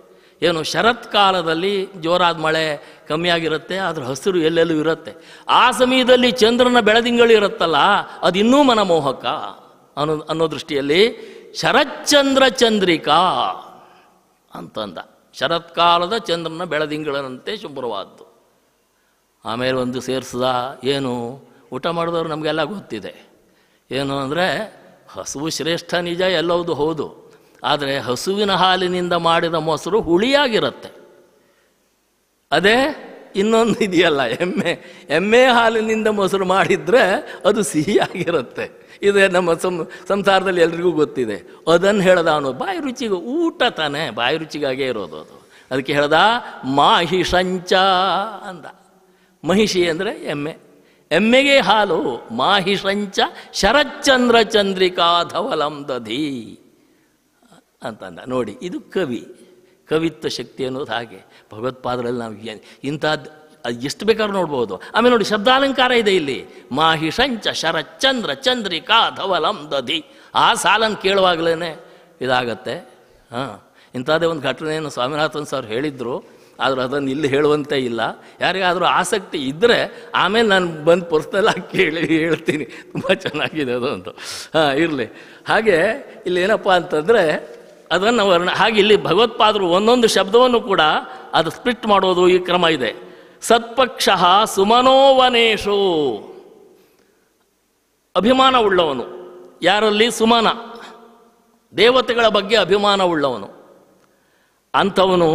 ಏನು ಶರತ್ಕಾಲದಲ್ಲಿ ಜೋರಾದ ಮಳೆ ಕಮ್ಮಿಯಾಗಿರುತ್ತೆ ಆದರೆ ಹಸಿರು ಎಲ್ಲೆಲ್ಲೂ ಇರುತ್ತೆ ಆ ಸಮಯದಲ್ಲಿ ಚಂದ್ರನ ಬೆಳದಿಂಗಳು ಇರುತ್ತಲ್ಲ ಅದು ಇನ್ನೂ ಮನಮೋಹಕ ಅನ್ನೋ ಅನ್ನೋ ದೃಷ್ಟಿಯಲ್ಲಿ ಶರಚ್ಚಂದ್ರ ಚಂದ್ರಿಕಾ ಅಂತಂದ ಶರತ್ಕಾಲದ ಚಂದ್ರನ ಬೆಳದಿಂಗಳಂತೆ ಶುಭ್ರವಾದ್ದು ಆಮೇಲೆ ಒಂದು ಸೇರಿಸ್ದ ಏನು ಊಟ ಮಾಡಿದವರು ನಮಗೆಲ್ಲ ಗೊತ್ತಿದೆ ಏನು ಅಂದರೆ ಹಸುವು ಶ್ರೇಷ್ಠ ನಿಜ ಎಲ್ಲವುದು ಹೌದು ಆದರೆ ಹಸುವಿನ ಹಾಲಿನಿಂದ ಮಾಡಿದ ಮೊಸರು ಹುಳಿಯಾಗಿರುತ್ತೆ ಅದೇ ಇನ್ನೊಂದು ಇದೆಯಲ್ಲ ಎಮ್ಮೆ ಎಮ್ಮೆ ಹಾಲಿನಿಂದ ಮೊಸರು ಮಾಡಿದರೆ ಅದು ಸಿಹಿಯಾಗಿರುತ್ತೆ ಇದು ನಮ್ಮ ಸಂಸಾರದಲ್ಲಿ ಎಲ್ರಿಗೂ ಗೊತ್ತಿದೆ ಅದನ್ನು ಹೇಳ್ದ ಅವನು ಬಾಯಿ ರುಚಿಗೆ ಊಟ ತಾನೆ ಬಾಯಿ ರುಚಿಗಾಗೇ ಇರೋದು ಅದು ಅದಕ್ಕೆ ಹೇಳ್ದ ಮಾಹಿಷಂಚ ಅಂದ ಮಹಿಷಿ ಅಂದರೆ ಎಮ್ಮೆ ಎಮ್ಮೆಗೆ ಹಾಲು ಮಾಹಿಷಂಚ ಶರಚಂದ್ರ ಚಂದ್ರಿಕಾ ಧವಲಂ ದಧಿ ಅಂತಂದ ನೋಡಿ ಇದು ಕವಿ ಕವಿತ್ವ ಶಕ್ತಿ ಅನ್ನೋದು ಹಾಗೆ ಭಗವತ್ಪಾದರಲ್ಲಿ ನಾವು ಇಂಥದ್ದು ಅದು ಎಷ್ಟು ಬೇಕಾದ್ರೂ ನೋಡ್ಬೋದು ಆಮೇಲೆ ನೋಡಿ ಶಬ್ದಾಲಂಕಾರ ಇದೆ ಇಲ್ಲಿ ಮಾಹಿಷಂಚ ಶರಚಂದ್ರ ಚಂದ್ರಿಕಾ ಧವಲಂ ದಧಿ ಆ ಸಾಲನ್ನು ಕೇಳುವಾಗಲೇ ಇದಾಗತ್ತೆ ಹಾಂ ಇಂಥದ್ದೇ ಒಂದು ಘಟನೆಯನ್ನು ಸ್ವಾಮಿನಾಥನ್ ಸರ್ ಹೇಳಿದ್ರು ಆದರೂ ಅದನ್ನು ಇಲ್ಲಿ ಹೇಳುವಂತೆ ಇಲ್ಲ ಯಾರಿಗಾದರೂ ಆಸಕ್ತಿ ಇದ್ದರೆ ಆಮೇಲೆ ನಾನು ಬಂದು ಪರ್ಸ್ನಲ್ ಆಗಿ ಕೇಳಿ ಹೇಳ್ತೀನಿ ತುಂಬ ಚೆನ್ನಾಗಿದೆ ಅದು ಅಂತ ಹಾಂ ಇರಲಿ ಹಾಗೆ ಇಲ್ಲಿ ಏನಪ್ಪ ಅಂತಂದರೆ ಅದನ್ನು ವರ್ಣ ಹಾಗೆ ಇಲ್ಲಿ ಭಗವತ್ಪಾದರು ಒಂದೊಂದು ಶಬ್ದವನ್ನು ಕೂಡ ಅದು ಸ್ಪ್ಲಿಟ್ ಮಾಡೋದು ಈ ಕ್ರಮ ಇದೆ ಸತ್ಪಕ್ಷ ಸುಮನೋವನೇಶು ಅಭಿಮಾನವುಳ್ಳವನು ಯಾರಲ್ಲಿ ಸುಮನ ದೇವತೆಗಳ ಬಗ್ಗೆ ಅಭಿಮಾನವುಳ್ಳವನು ಅಂಥವನು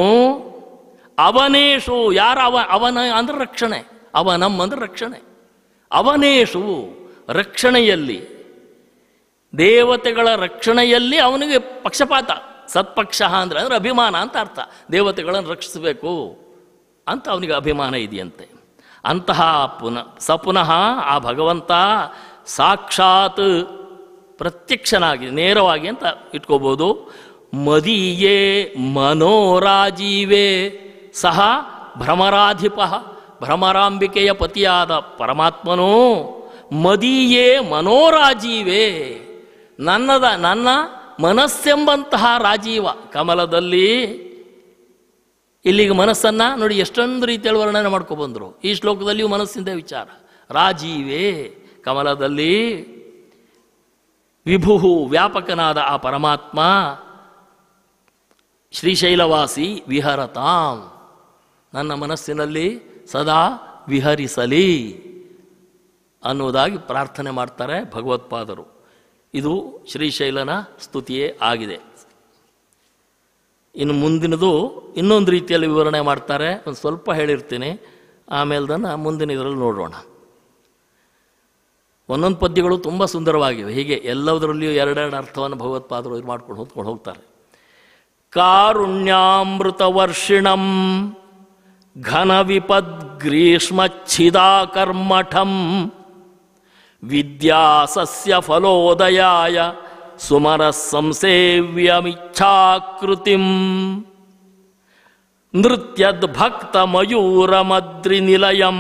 ಅವನೇಶು ಯಾರ ಅವ ಅವನ ಅಂದ್ರೆ ರಕ್ಷಣೆ ಅವ ಅಂದ್ರೆ ರಕ್ಷಣೆ ಅವನೇಶು ರಕ್ಷಣೆಯಲ್ಲಿ ದೇವತೆಗಳ ರಕ್ಷಣೆಯಲ್ಲಿ ಅವನಿಗೆ ಪಕ್ಷಪಾತ ಸತ್ಪಕ್ಷ ಅಂದ್ರೆ ಅಂದ್ರೆ ಅಭಿಮಾನ ಅಂತ ಅರ್ಥ ದೇವತೆಗಳನ್ನು ರಕ್ಷಿಸಬೇಕು ಅಂತ ಅವನಿಗೆ ಅಭಿಮಾನ ಇದೆಯಂತೆ ಅಂತಹ ಪುನಃ ಸ ಪುನಃ ಆ ಭಗವಂತ ಸಾಕ್ಷಾತ್ ಪ್ರತ್ಯಕ್ಷನಾಗಿ ನೇರವಾಗಿ ಅಂತ ಇಟ್ಕೋಬೋದು ಮದೀಯೇ ಮನೋರಾಜೀವೇ ಸಹ ಭ್ರಮರಾಧಿಪ ಭ್ರಮರಾಂಬಿಕೆಯ ಪತಿಯಾದ ಪರಮಾತ್ಮನೂ ಮದೀಯೇ ಮನೋರಾಜೀವೇ ನನ್ನದ ನನ್ನ ಮನಸ್ಸೆಂಬಂತಹ ರಾಜೀವ ಕಮಲದಲ್ಲಿ ಇಲ್ಲಿಗೆ ಮನಸ್ಸನ್ನು ನೋಡಿ ಎಷ್ಟೊಂದು ರೀತಿಯಲ್ಲಿ ವರ್ಣನೆ ಮಾಡ್ಕೊಬಂದರು ಈ ಶ್ಲೋಕದಲ್ಲಿಯೂ ಮನಸ್ಸಿಂದ ವಿಚಾರ ರಾಜೀವೇ ಕಮಲದಲ್ಲಿ ವಿಭುಹು ವ್ಯಾಪಕನಾದ ಆ ಪರಮಾತ್ಮ ಶ್ರೀಶೈಲವಾಸಿ ವಿಹರತಾಂ ನನ್ನ ಮನಸ್ಸಿನಲ್ಲಿ ಸದಾ ವಿಹರಿಸಲಿ ಅನ್ನುವುದಾಗಿ ಪ್ರಾರ್ಥನೆ ಮಾಡ್ತಾರೆ ಭಗವತ್ಪಾದರು ಇದು ಶ್ರೀಶೈಲನ ಸ್ತುತಿಯೇ ಆಗಿದೆ ಇನ್ನು ಮುಂದಿನದು ಇನ್ನೊಂದು ರೀತಿಯಲ್ಲಿ ವಿವರಣೆ ಮಾಡ್ತಾರೆ ಒಂದು ಸ್ವಲ್ಪ ಹೇಳಿರ್ತೀನಿ ಆಮೇಲೆದನ್ನು ಮುಂದಿನ ಇದರಲ್ಲಿ ನೋಡೋಣ ಒಂದೊಂದು ಪದ್ಯಗಳು ತುಂಬ ಸುಂದರವಾಗಿವೆ ಹೀಗೆ ಎಲ್ಲದರಲ್ಲಿಯೂ ಎರಡೆರಡು ಅರ್ಥವನ್ನು ಭಗವತ್ಪಾದರು ಇದು ಮಾಡ್ಕೊಂಡು ಹೊತ್ಕೊಂಡು ಹೋಗ್ತಾರೆ ಕಾರುಣ್ಯಾಮೃತ ವರ್ಷಿಣಂ ಘನ ವಿಪದ್ ಗ್ರೀಷ್ಮಚ್ಛಿದಾಕರ್ಮಠಂ ವಿದ್ಯಾ ಸಸ್ಯ ಫಲೋದಯಾಯ ಸುಮರಃ ಸಂಸೇವ್ಯಮಿಚ್ಛಾಕೃತಿಂ ನೃತ್ಯದ್ಭಕ್ತಮಯೂರಮದ್ರಿನಿಲಯಂ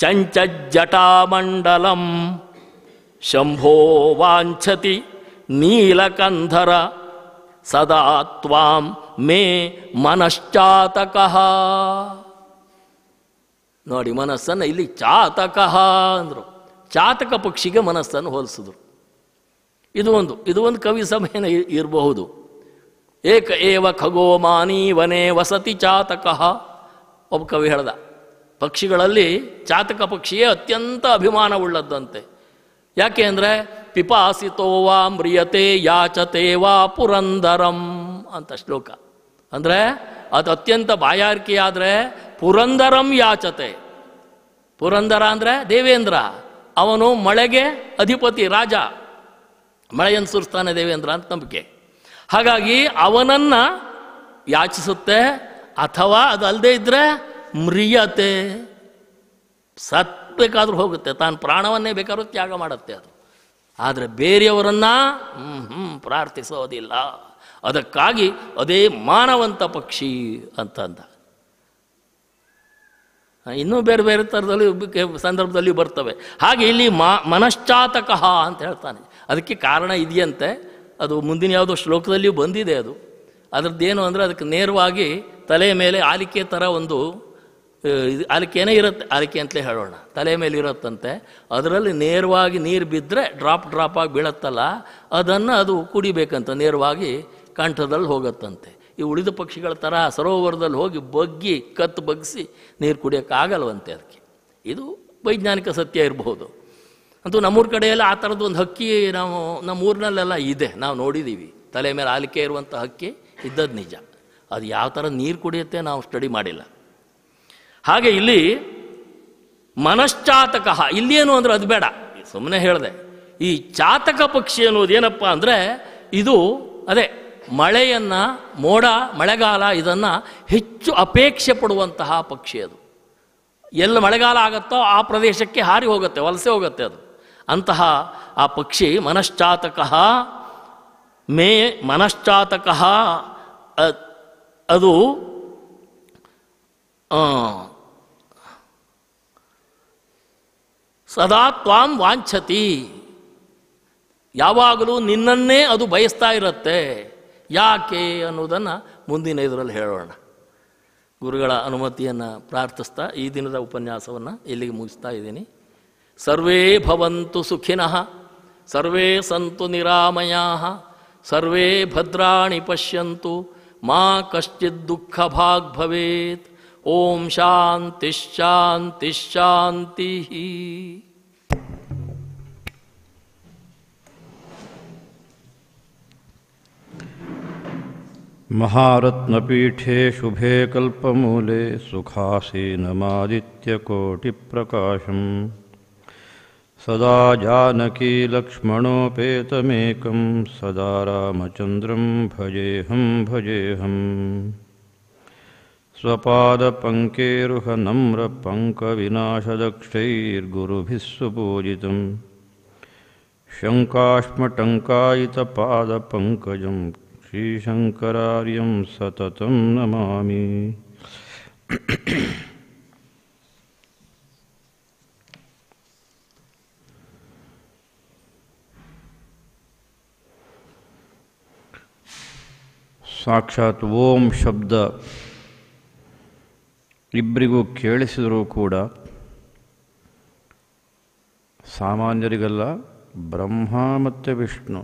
ಚಂಚಜ್ಜಟಾಮಂಡಲಂ ಶಂಭೋ ವಾಂಛತಿ ನೀಲಕಂಧರ ಸದಾ ತ್ವಾಂ ಮೇ ಮನಶ್ಚಾತಕಃ ನೋಡಿ ಮನಸ್ಸನ್ನು ಇಲ್ಲಿ ಚಾತಕ ಅಂದರು ಚಾತಕ ಪಕ್ಷಿಗೆ ಮನಸ್ಸನ್ನು ಹೋಲಿಸಿದ್ರು ಇದು ಒಂದು ಇದು ಒಂದು ಕವಿ ಸಭೆನ ಇರಬಹುದು ಏಕ ಏವ ಖಗೋಮಾನಿ ವನೇ ವಸತಿ ಚಾತಕ ಒಬ್ಬ ಕವಿ ಹೇಳ್ದ ಪಕ್ಷಿಗಳಲ್ಲಿ ಚಾತಕ ಪಕ್ಷಿಯೇ ಅತ್ಯಂತ ಅಭಿಮಾನವುಳ್ಳದ್ದಂತೆ ಯಾಕೆ ಅಂದರೆ ಪಿಪಾಸಿತೋ ವಾ ಮ್ರಿಯತೆ ಯಾಚತೆ ವಾ ಪುರಂದರಂ ಅಂತ ಶ್ಲೋಕ ಅಂದರೆ ಅದು ಅತ್ಯಂತ ಬಾಯಾರಿಕೆಯಾದರೆ ಪುರಂದರಂ ಯಾಚತೆ ಪುರಂದರ ಅಂದರೆ ದೇವೇಂದ್ರ ಅವನು ಮಳೆಗೆ ಅಧಿಪತಿ ರಾಜ ಸುರಿಸ್ತಾನೆ ದೇವೇಂದ್ರ ಅಂತ ನಂಬಿಕೆ ಹಾಗಾಗಿ ಅವನನ್ನು ಯಾಚಿಸುತ್ತೆ ಅಥವಾ ಅದು ಅಲ್ಲದೆ ಇದ್ದರೆ ಮ್ರಿಯತೆ ಸತ್ ಬೇಕಾದರೂ ಹೋಗುತ್ತೆ ತಾನು ಪ್ರಾಣವನ್ನೇ ಬೇಕಾದ್ರೂ ತ್ಯಾಗ ಮಾಡುತ್ತೆ ಅದು ಆದರೆ ಬೇರೆಯವರನ್ನು ಹ್ಞೂ ಪ್ರಾರ್ಥಿಸೋದಿಲ್ಲ ಅದಕ್ಕಾಗಿ ಅದೇ ಮಾನವಂತ ಪಕ್ಷಿ ಅಂತಂದ ಇನ್ನೂ ಬೇರೆ ಬೇರೆ ಥರದಲ್ಲಿ ಸಂದರ್ಭದಲ್ಲಿ ಬರ್ತವೆ ಹಾಗೆ ಇಲ್ಲಿ ಮಾ ಮನಶ್ಚಾತಕಃ ಅಂತ ಹೇಳ್ತಾನೆ ಅದಕ್ಕೆ ಕಾರಣ ಇದೆಯಂತೆ ಅದು ಮುಂದಿನ ಯಾವುದೋ ಶ್ಲೋಕದಲ್ಲಿಯೂ ಬಂದಿದೆ ಅದು ಅದರದ್ದೇನು ಅಂದರೆ ಅದಕ್ಕೆ ನೇರವಾಗಿ ತಲೆ ಮೇಲೆ ಆಲಿಕೆ ಥರ ಒಂದು ಇದು ಆಲಿಕೆನೇ ಇರುತ್ತೆ ಆಲಿಕೆ ಅಂತಲೇ ಹೇಳೋಣ ತಲೆ ಮೇಲೆ ಇರುತ್ತಂತೆ ಅದರಲ್ಲಿ ನೇರವಾಗಿ ನೀರು ಬಿದ್ದರೆ ಡ್ರಾಪ್ ಡ್ರಾಪ್ ಆಗಿ ಬೀಳತ್ತಲ್ಲ ಅದನ್ನು ಅದು ಕುಡಿಬೇಕಂತ ನೇರವಾಗಿ ಕಂಠದಲ್ಲಿ ಹೋಗುತ್ತಂತೆ ಈ ಉಳಿದ ಪಕ್ಷಿಗಳ ಥರ ಸರೋವರದಲ್ಲಿ ಹೋಗಿ ಬಗ್ಗಿ ಕತ್ತು ಬಗ್ಗಿಸಿ ನೀರು ಕುಡಿಯೋಕ್ಕಾಗಲ್ವಂತೆ ಅದಕ್ಕೆ ಇದು ವೈಜ್ಞಾನಿಕ ಸತ್ಯ ಇರಬಹುದು ಅಂತೂ ನಮ್ಮೂರ ಕಡೆಯೆಲ್ಲ ಆ ಥರದ್ದು ಒಂದು ಹಕ್ಕಿ ನಾವು ನಮ್ಮ ಇದೆ ನಾವು ನೋಡಿದ್ದೀವಿ ತಲೆ ಮೇಲೆ ಆಲಿಕೆ ಇರುವಂಥ ಹಕ್ಕಿ ಇದ್ದದ್ದು ನಿಜ ಅದು ಯಾವ ಥರ ನೀರು ಕುಡಿಯುತ್ತೆ ನಾವು ಸ್ಟಡಿ ಮಾಡಿಲ್ಲ ಹಾಗೆ ಇಲ್ಲಿ ಮನಶ್ಚಾತಕ ಇಲ್ಲೇನು ಅಂದರೆ ಅದು ಬೇಡ ಸುಮ್ಮನೆ ಹೇಳಿದೆ ಈ ಚಾತಕ ಪಕ್ಷಿ ಅನ್ನೋದು ಏನಪ್ಪ ಅಂದರೆ ಇದು ಅದೇ ಮಳೆಯನ್ನು ಮೋಡ ಮಳೆಗಾಲ ಇದನ್ನು ಹೆಚ್ಚು ಅಪೇಕ್ಷೆ ಪಡುವಂತಹ ಪಕ್ಷಿ ಅದು ಎಲ್ಲಿ ಮಳೆಗಾಲ ಆಗುತ್ತೋ ಆ ಪ್ರದೇಶಕ್ಕೆ ಹಾರಿ ಹೋಗುತ್ತೆ ವಲಸೆ ಹೋಗುತ್ತೆ ಅದು ಅಂತಹ ಆ ಪಕ್ಷಿ ಮನಶ್ಚಾತಕ ಮೇ ಮನಶ್ಚಾತಕ ಅದು ಸದಾ ತ್ವಾಂ ವಾಂಛತಿ ಯಾವಾಗಲೂ ನಿನ್ನನ್ನೇ ಅದು ಬಯಸ್ತಾ ಇರುತ್ತೆ ಯಾಕೆ ಅನ್ನೋದನ್ನು ಮುಂದಿನ ಇದರಲ್ಲಿ ಹೇಳೋಣ ಗುರುಗಳ ಅನುಮತಿಯನ್ನು ಪ್ರಾರ್ಥಿಸ್ತಾ ಈ ದಿನದ ಉಪನ್ಯಾಸವನ್ನು ಇಲ್ಲಿಗೆ ಮುಗಿಸ್ತಾ ಇದ್ದೀನಿ सर्वे भवन्तु सुखिनः सर्वे सन्तु निरामयाः सर्वे भद्राणि पश्यन्तु मा कश्चित् दुःखभाग् भवेत् ओम शांति महारत्नपीठे शुभे कल्पमूले सुखासीनमादित्यकोटिप्रकाशम् सदा जानकी जानकीलक्ष्मणोपेतमेकं सदा भजेहम भजेऽहं भजेऽहम् स्वपादपङ्केरुहनम्रपङ्कविनाशदक्षैर्गुरुभिः सुपूजितं पादपंकज श्रीशङ्करार्यं सततं नमा ಸಾಕ್ಷಾತ್ ಓಂ ಶಬ್ದ ಇಬ್ಬರಿಗೂ ಕೇಳಿಸಿದರೂ ಕೂಡ ಸಾಮಾನ್ಯರಿಗಲ್ಲ ಬ್ರಹ್ಮ ಮತ್ತು ವಿಷ್ಣು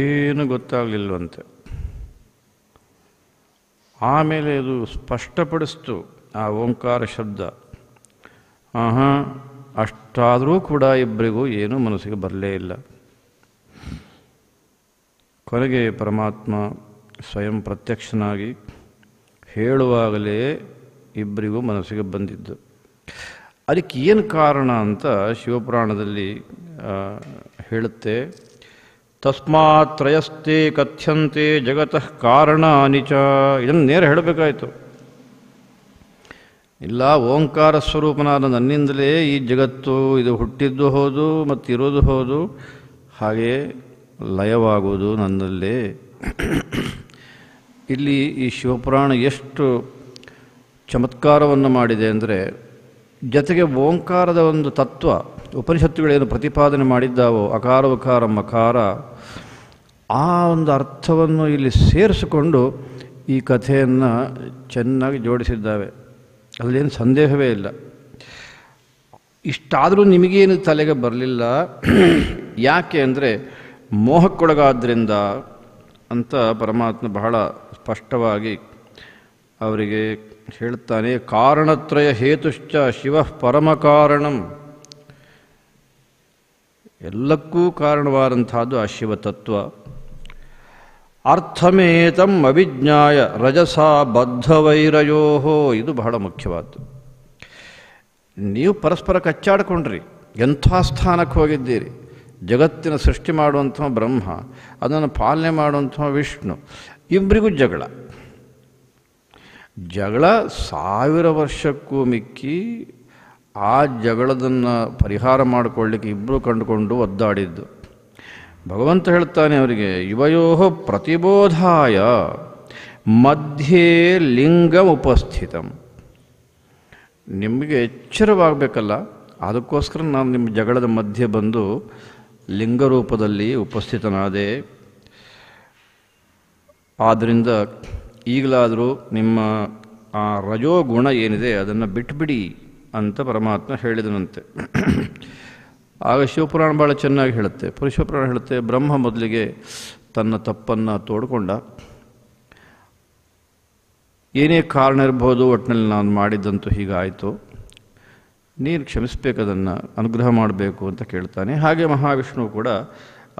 ಏನು ಗೊತ್ತಾಗಲಿಲ್ವಂತೆ ಆಮೇಲೆ ಅದು ಸ್ಪಷ್ಟಪಡಿಸ್ತು ಆ ಓಂಕಾರ ಶಬ್ದ ಆಹಾ ಅಷ್ಟಾದರೂ ಕೂಡ ಇಬ್ಬರಿಗೂ ಏನೂ ಮನಸ್ಸಿಗೆ ಬರಲೇ ಇಲ್ಲ ಕೊನೆಗೆ ಪರಮಾತ್ಮ ಸ್ವಯಂ ಪ್ರತ್ಯಕ್ಷನಾಗಿ ಹೇಳುವಾಗಲೇ ಇಬ್ಬರಿಗೂ ಮನಸ್ಸಿಗೆ ಬಂದಿದ್ದು ಅದಕ್ಕೆ ಏನು ಕಾರಣ ಅಂತ ಶಿವಪುರಾಣದಲ್ಲಿ ಹೇಳುತ್ತೆ ತಸ್ಮಾತ್ರಯಸ್ತೆ ಕಥ್ಯಂತೆ ಜಗತಃ ಕಾರಣ ಅನಿಚ ಇದನ್ನು ನೇರ ಹೇಳಬೇಕಾಯಿತು ಇಲ್ಲ ಓಂಕಾರ ಸ್ವರೂಪನಾದ ನನ್ನಿಂದಲೇ ಈ ಜಗತ್ತು ಇದು ಹುಟ್ಟಿದ್ದು ಹೋದು ಮತ್ತು ಇರೋದು ಹೌದು ಹಾಗೆಯೇ ಲಯವಾಗುವುದು ನನ್ನಲ್ಲಿ ಇಲ್ಲಿ ಈ ಶಿವಪುರಾಣ ಎಷ್ಟು ಚಮತ್ಕಾರವನ್ನು ಮಾಡಿದೆ ಅಂದರೆ ಜೊತೆಗೆ ಓಂಕಾರದ ಒಂದು ತತ್ವ ಉಪನಿಷತ್ತುಗಳೇನು ಪ್ರತಿಪಾದನೆ ಮಾಡಿದ್ದಾವೋ ಅಕಾರ ಉಕಾರ ಮಕಾರ ಆ ಒಂದು ಅರ್ಥವನ್ನು ಇಲ್ಲಿ ಸೇರಿಸಿಕೊಂಡು ಈ ಕಥೆಯನ್ನು ಚೆನ್ನಾಗಿ ಜೋಡಿಸಿದ್ದಾವೆ ಅಲ್ಲೇನು ಸಂದೇಹವೇ ಇಲ್ಲ ಇಷ್ಟಾದರೂ ನಿಮಗೇನು ತಲೆಗೆ ಬರಲಿಲ್ಲ ಯಾಕೆ ಅಂದರೆ ಮೋಹಕ್ಕೊಳಗಾದ್ರಿಂದ ಅಂತ ಪರಮಾತ್ಮ ಬಹಳ ಸ್ಪಷ್ಟವಾಗಿ ಅವರಿಗೆ ಹೇಳ್ತಾನೆ ಕಾರಣತ್ರಯ ಹೇತುಶ್ಚ ಶಿವ ಪರಮ ಕಾರಣಂ ಎಲ್ಲಕ್ಕೂ ಕಾರಣವಾದಂಥದ್ದು ಆ ಶಿವತತ್ವ ಅರ್ಥಮೇತಂ ಅವಿಜ್ಞಾಯ ರಜಸ ಬದ್ಧವೈರಯೋಹೋ ಇದು ಬಹಳ ಮುಖ್ಯವಾದ್ದು ನೀವು ಪರಸ್ಪರ ಕಚ್ಚಾಡ್ಕೊಂಡ್ರಿ ಎಂಥ ಸ್ಥಾನಕ್ಕೆ ಹೋಗಿದ್ದೀರಿ ಜಗತ್ತಿನ ಸೃಷ್ಟಿ ಮಾಡುವಂಥ ಬ್ರಹ್ಮ ಅದನ್ನು ಪಾಲನೆ ಮಾಡುವಂಥ ವಿಷ್ಣು ಇಬ್ಬರಿಗೂ ಜಗಳ ಜಗಳ ಸಾವಿರ ವರ್ಷಕ್ಕೂ ಮಿಕ್ಕಿ ಆ ಜಗಳದನ್ನು ಪರಿಹಾರ ಮಾಡಿಕೊಳ್ಳಿಕ್ಕೆ ಇಬ್ಬರು ಕಂಡುಕೊಂಡು ಒದ್ದಾಡಿದ್ದು ಭಗವಂತ ಹೇಳ್ತಾನೆ ಅವರಿಗೆ ಯುವಯೋಹ ಪ್ರತಿಬೋಧಾಯ ಮಧ್ಯೆ ಲಿಂಗ ಉಪಸ್ಥಿತಂ ನಿಮಗೆ ಎಚ್ಚರವಾಗಬೇಕಲ್ಲ ಅದಕ್ಕೋಸ್ಕರ ನಾನು ನಿಮ್ಮ ಜಗಳದ ಮಧ್ಯೆ ಬಂದು ಲಿಂಗರೂಪದಲ್ಲಿ ಉಪಸ್ಥಿತನಾದೆ ಆದ್ದರಿಂದ ಈಗಲಾದರೂ ನಿಮ್ಮ ಆ ರಜೋಗುಣ ಏನಿದೆ ಅದನ್ನು ಬಿಟ್ಬಿಡಿ ಅಂತ ಪರಮಾತ್ಮ ಹೇಳಿದನಂತೆ ಆಗ ಶಿವಪುರಾಣ ಭಾಳ ಚೆನ್ನಾಗಿ ಹೇಳುತ್ತೆ ಪುರುಷಪುರಾಣ ಹೇಳುತ್ತೆ ಬ್ರಹ್ಮ ಮೊದಲಿಗೆ ತನ್ನ ತಪ್ಪನ್ನು ತೋಡ್ಕೊಂಡ ಏನೇ ಕಾರಣ ಇರ್ಬೋದು ಒಟ್ಟಿನಲ್ಲಿ ನಾನು ಮಾಡಿದ್ದಂತೂ ಹೀಗಾಯಿತು ನೀನು ಕ್ಷಮಿಸಬೇಕು ಅದನ್ನು ಅನುಗ್ರಹ ಮಾಡಬೇಕು ಅಂತ ಕೇಳ್ತಾನೆ ಹಾಗೆ ಮಹಾವಿಷ್ಣು ಕೂಡ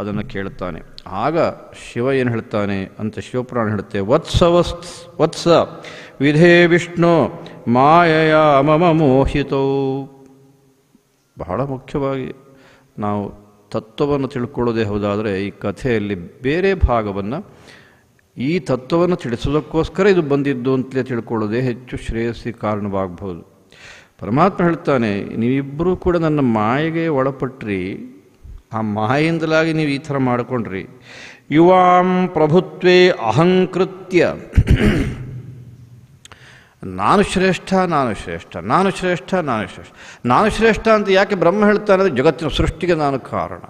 ಅದನ್ನು ಕೇಳ್ತಾನೆ ಆಗ ಶಿವ ಏನು ಹೇಳ್ತಾನೆ ಅಂತ ಶಿವಪುರಾಣ ಹೇಳುತ್ತೆ ವತ್ಸವಸ್ ವತ್ಸ ವಿಧೇ ವಿಷ್ಣು ಮಾಯೆಯ ಮಮ ಮೋಹಿತೌ ಬಹಳ ಮುಖ್ಯವಾಗಿ ನಾವು ತತ್ವವನ್ನು ತಿಳ್ಕೊಳ್ಳೋದೇ ಹೌದಾದರೆ ಈ ಕಥೆಯಲ್ಲಿ ಬೇರೆ ಭಾಗವನ್ನು ಈ ತತ್ವವನ್ನು ತಿಳಿಸೋದಕ್ಕೋಸ್ಕರ ಇದು ಬಂದಿದ್ದು ಅಂತಲೇ ತಿಳ್ಕೊಳ್ಳೋದೇ ಹೆಚ್ಚು ಶ್ರೇಯಸ್ಸಿ ಕಾರಣವಾಗಬಹುದು ಪರಮಾತ್ಮ ಹೇಳ್ತಾನೆ ನೀವಿಬ್ಬರೂ ಕೂಡ ನನ್ನ ಮಾಯೆಗೆ ಒಳಪಟ್ರಿ ಆ ಮಾಯಿಂದಲಾಗಿ ನೀವು ಈ ಥರ ಮಾಡಿಕೊಂಡ್ರಿ ಯುವಾಂ ಪ್ರಭುತ್ವೇ ಅಹಂಕೃತ್ಯ ನಾನು ಶ್ರೇಷ್ಠ ನಾನು ಶ್ರೇಷ್ಠ ನಾನು ಶ್ರೇಷ್ಠ ನಾನು ಶ್ರೇಷ್ಠ ನಾನು ಶ್ರೇಷ್ಠ ಅಂತ ಯಾಕೆ ಬ್ರಹ್ಮ ಹೇಳ್ತಾನೆ ಅಂದರೆ ಜಗತ್ತಿನ ಸೃಷ್ಟಿಗೆ ನಾನು ಕಾರಣ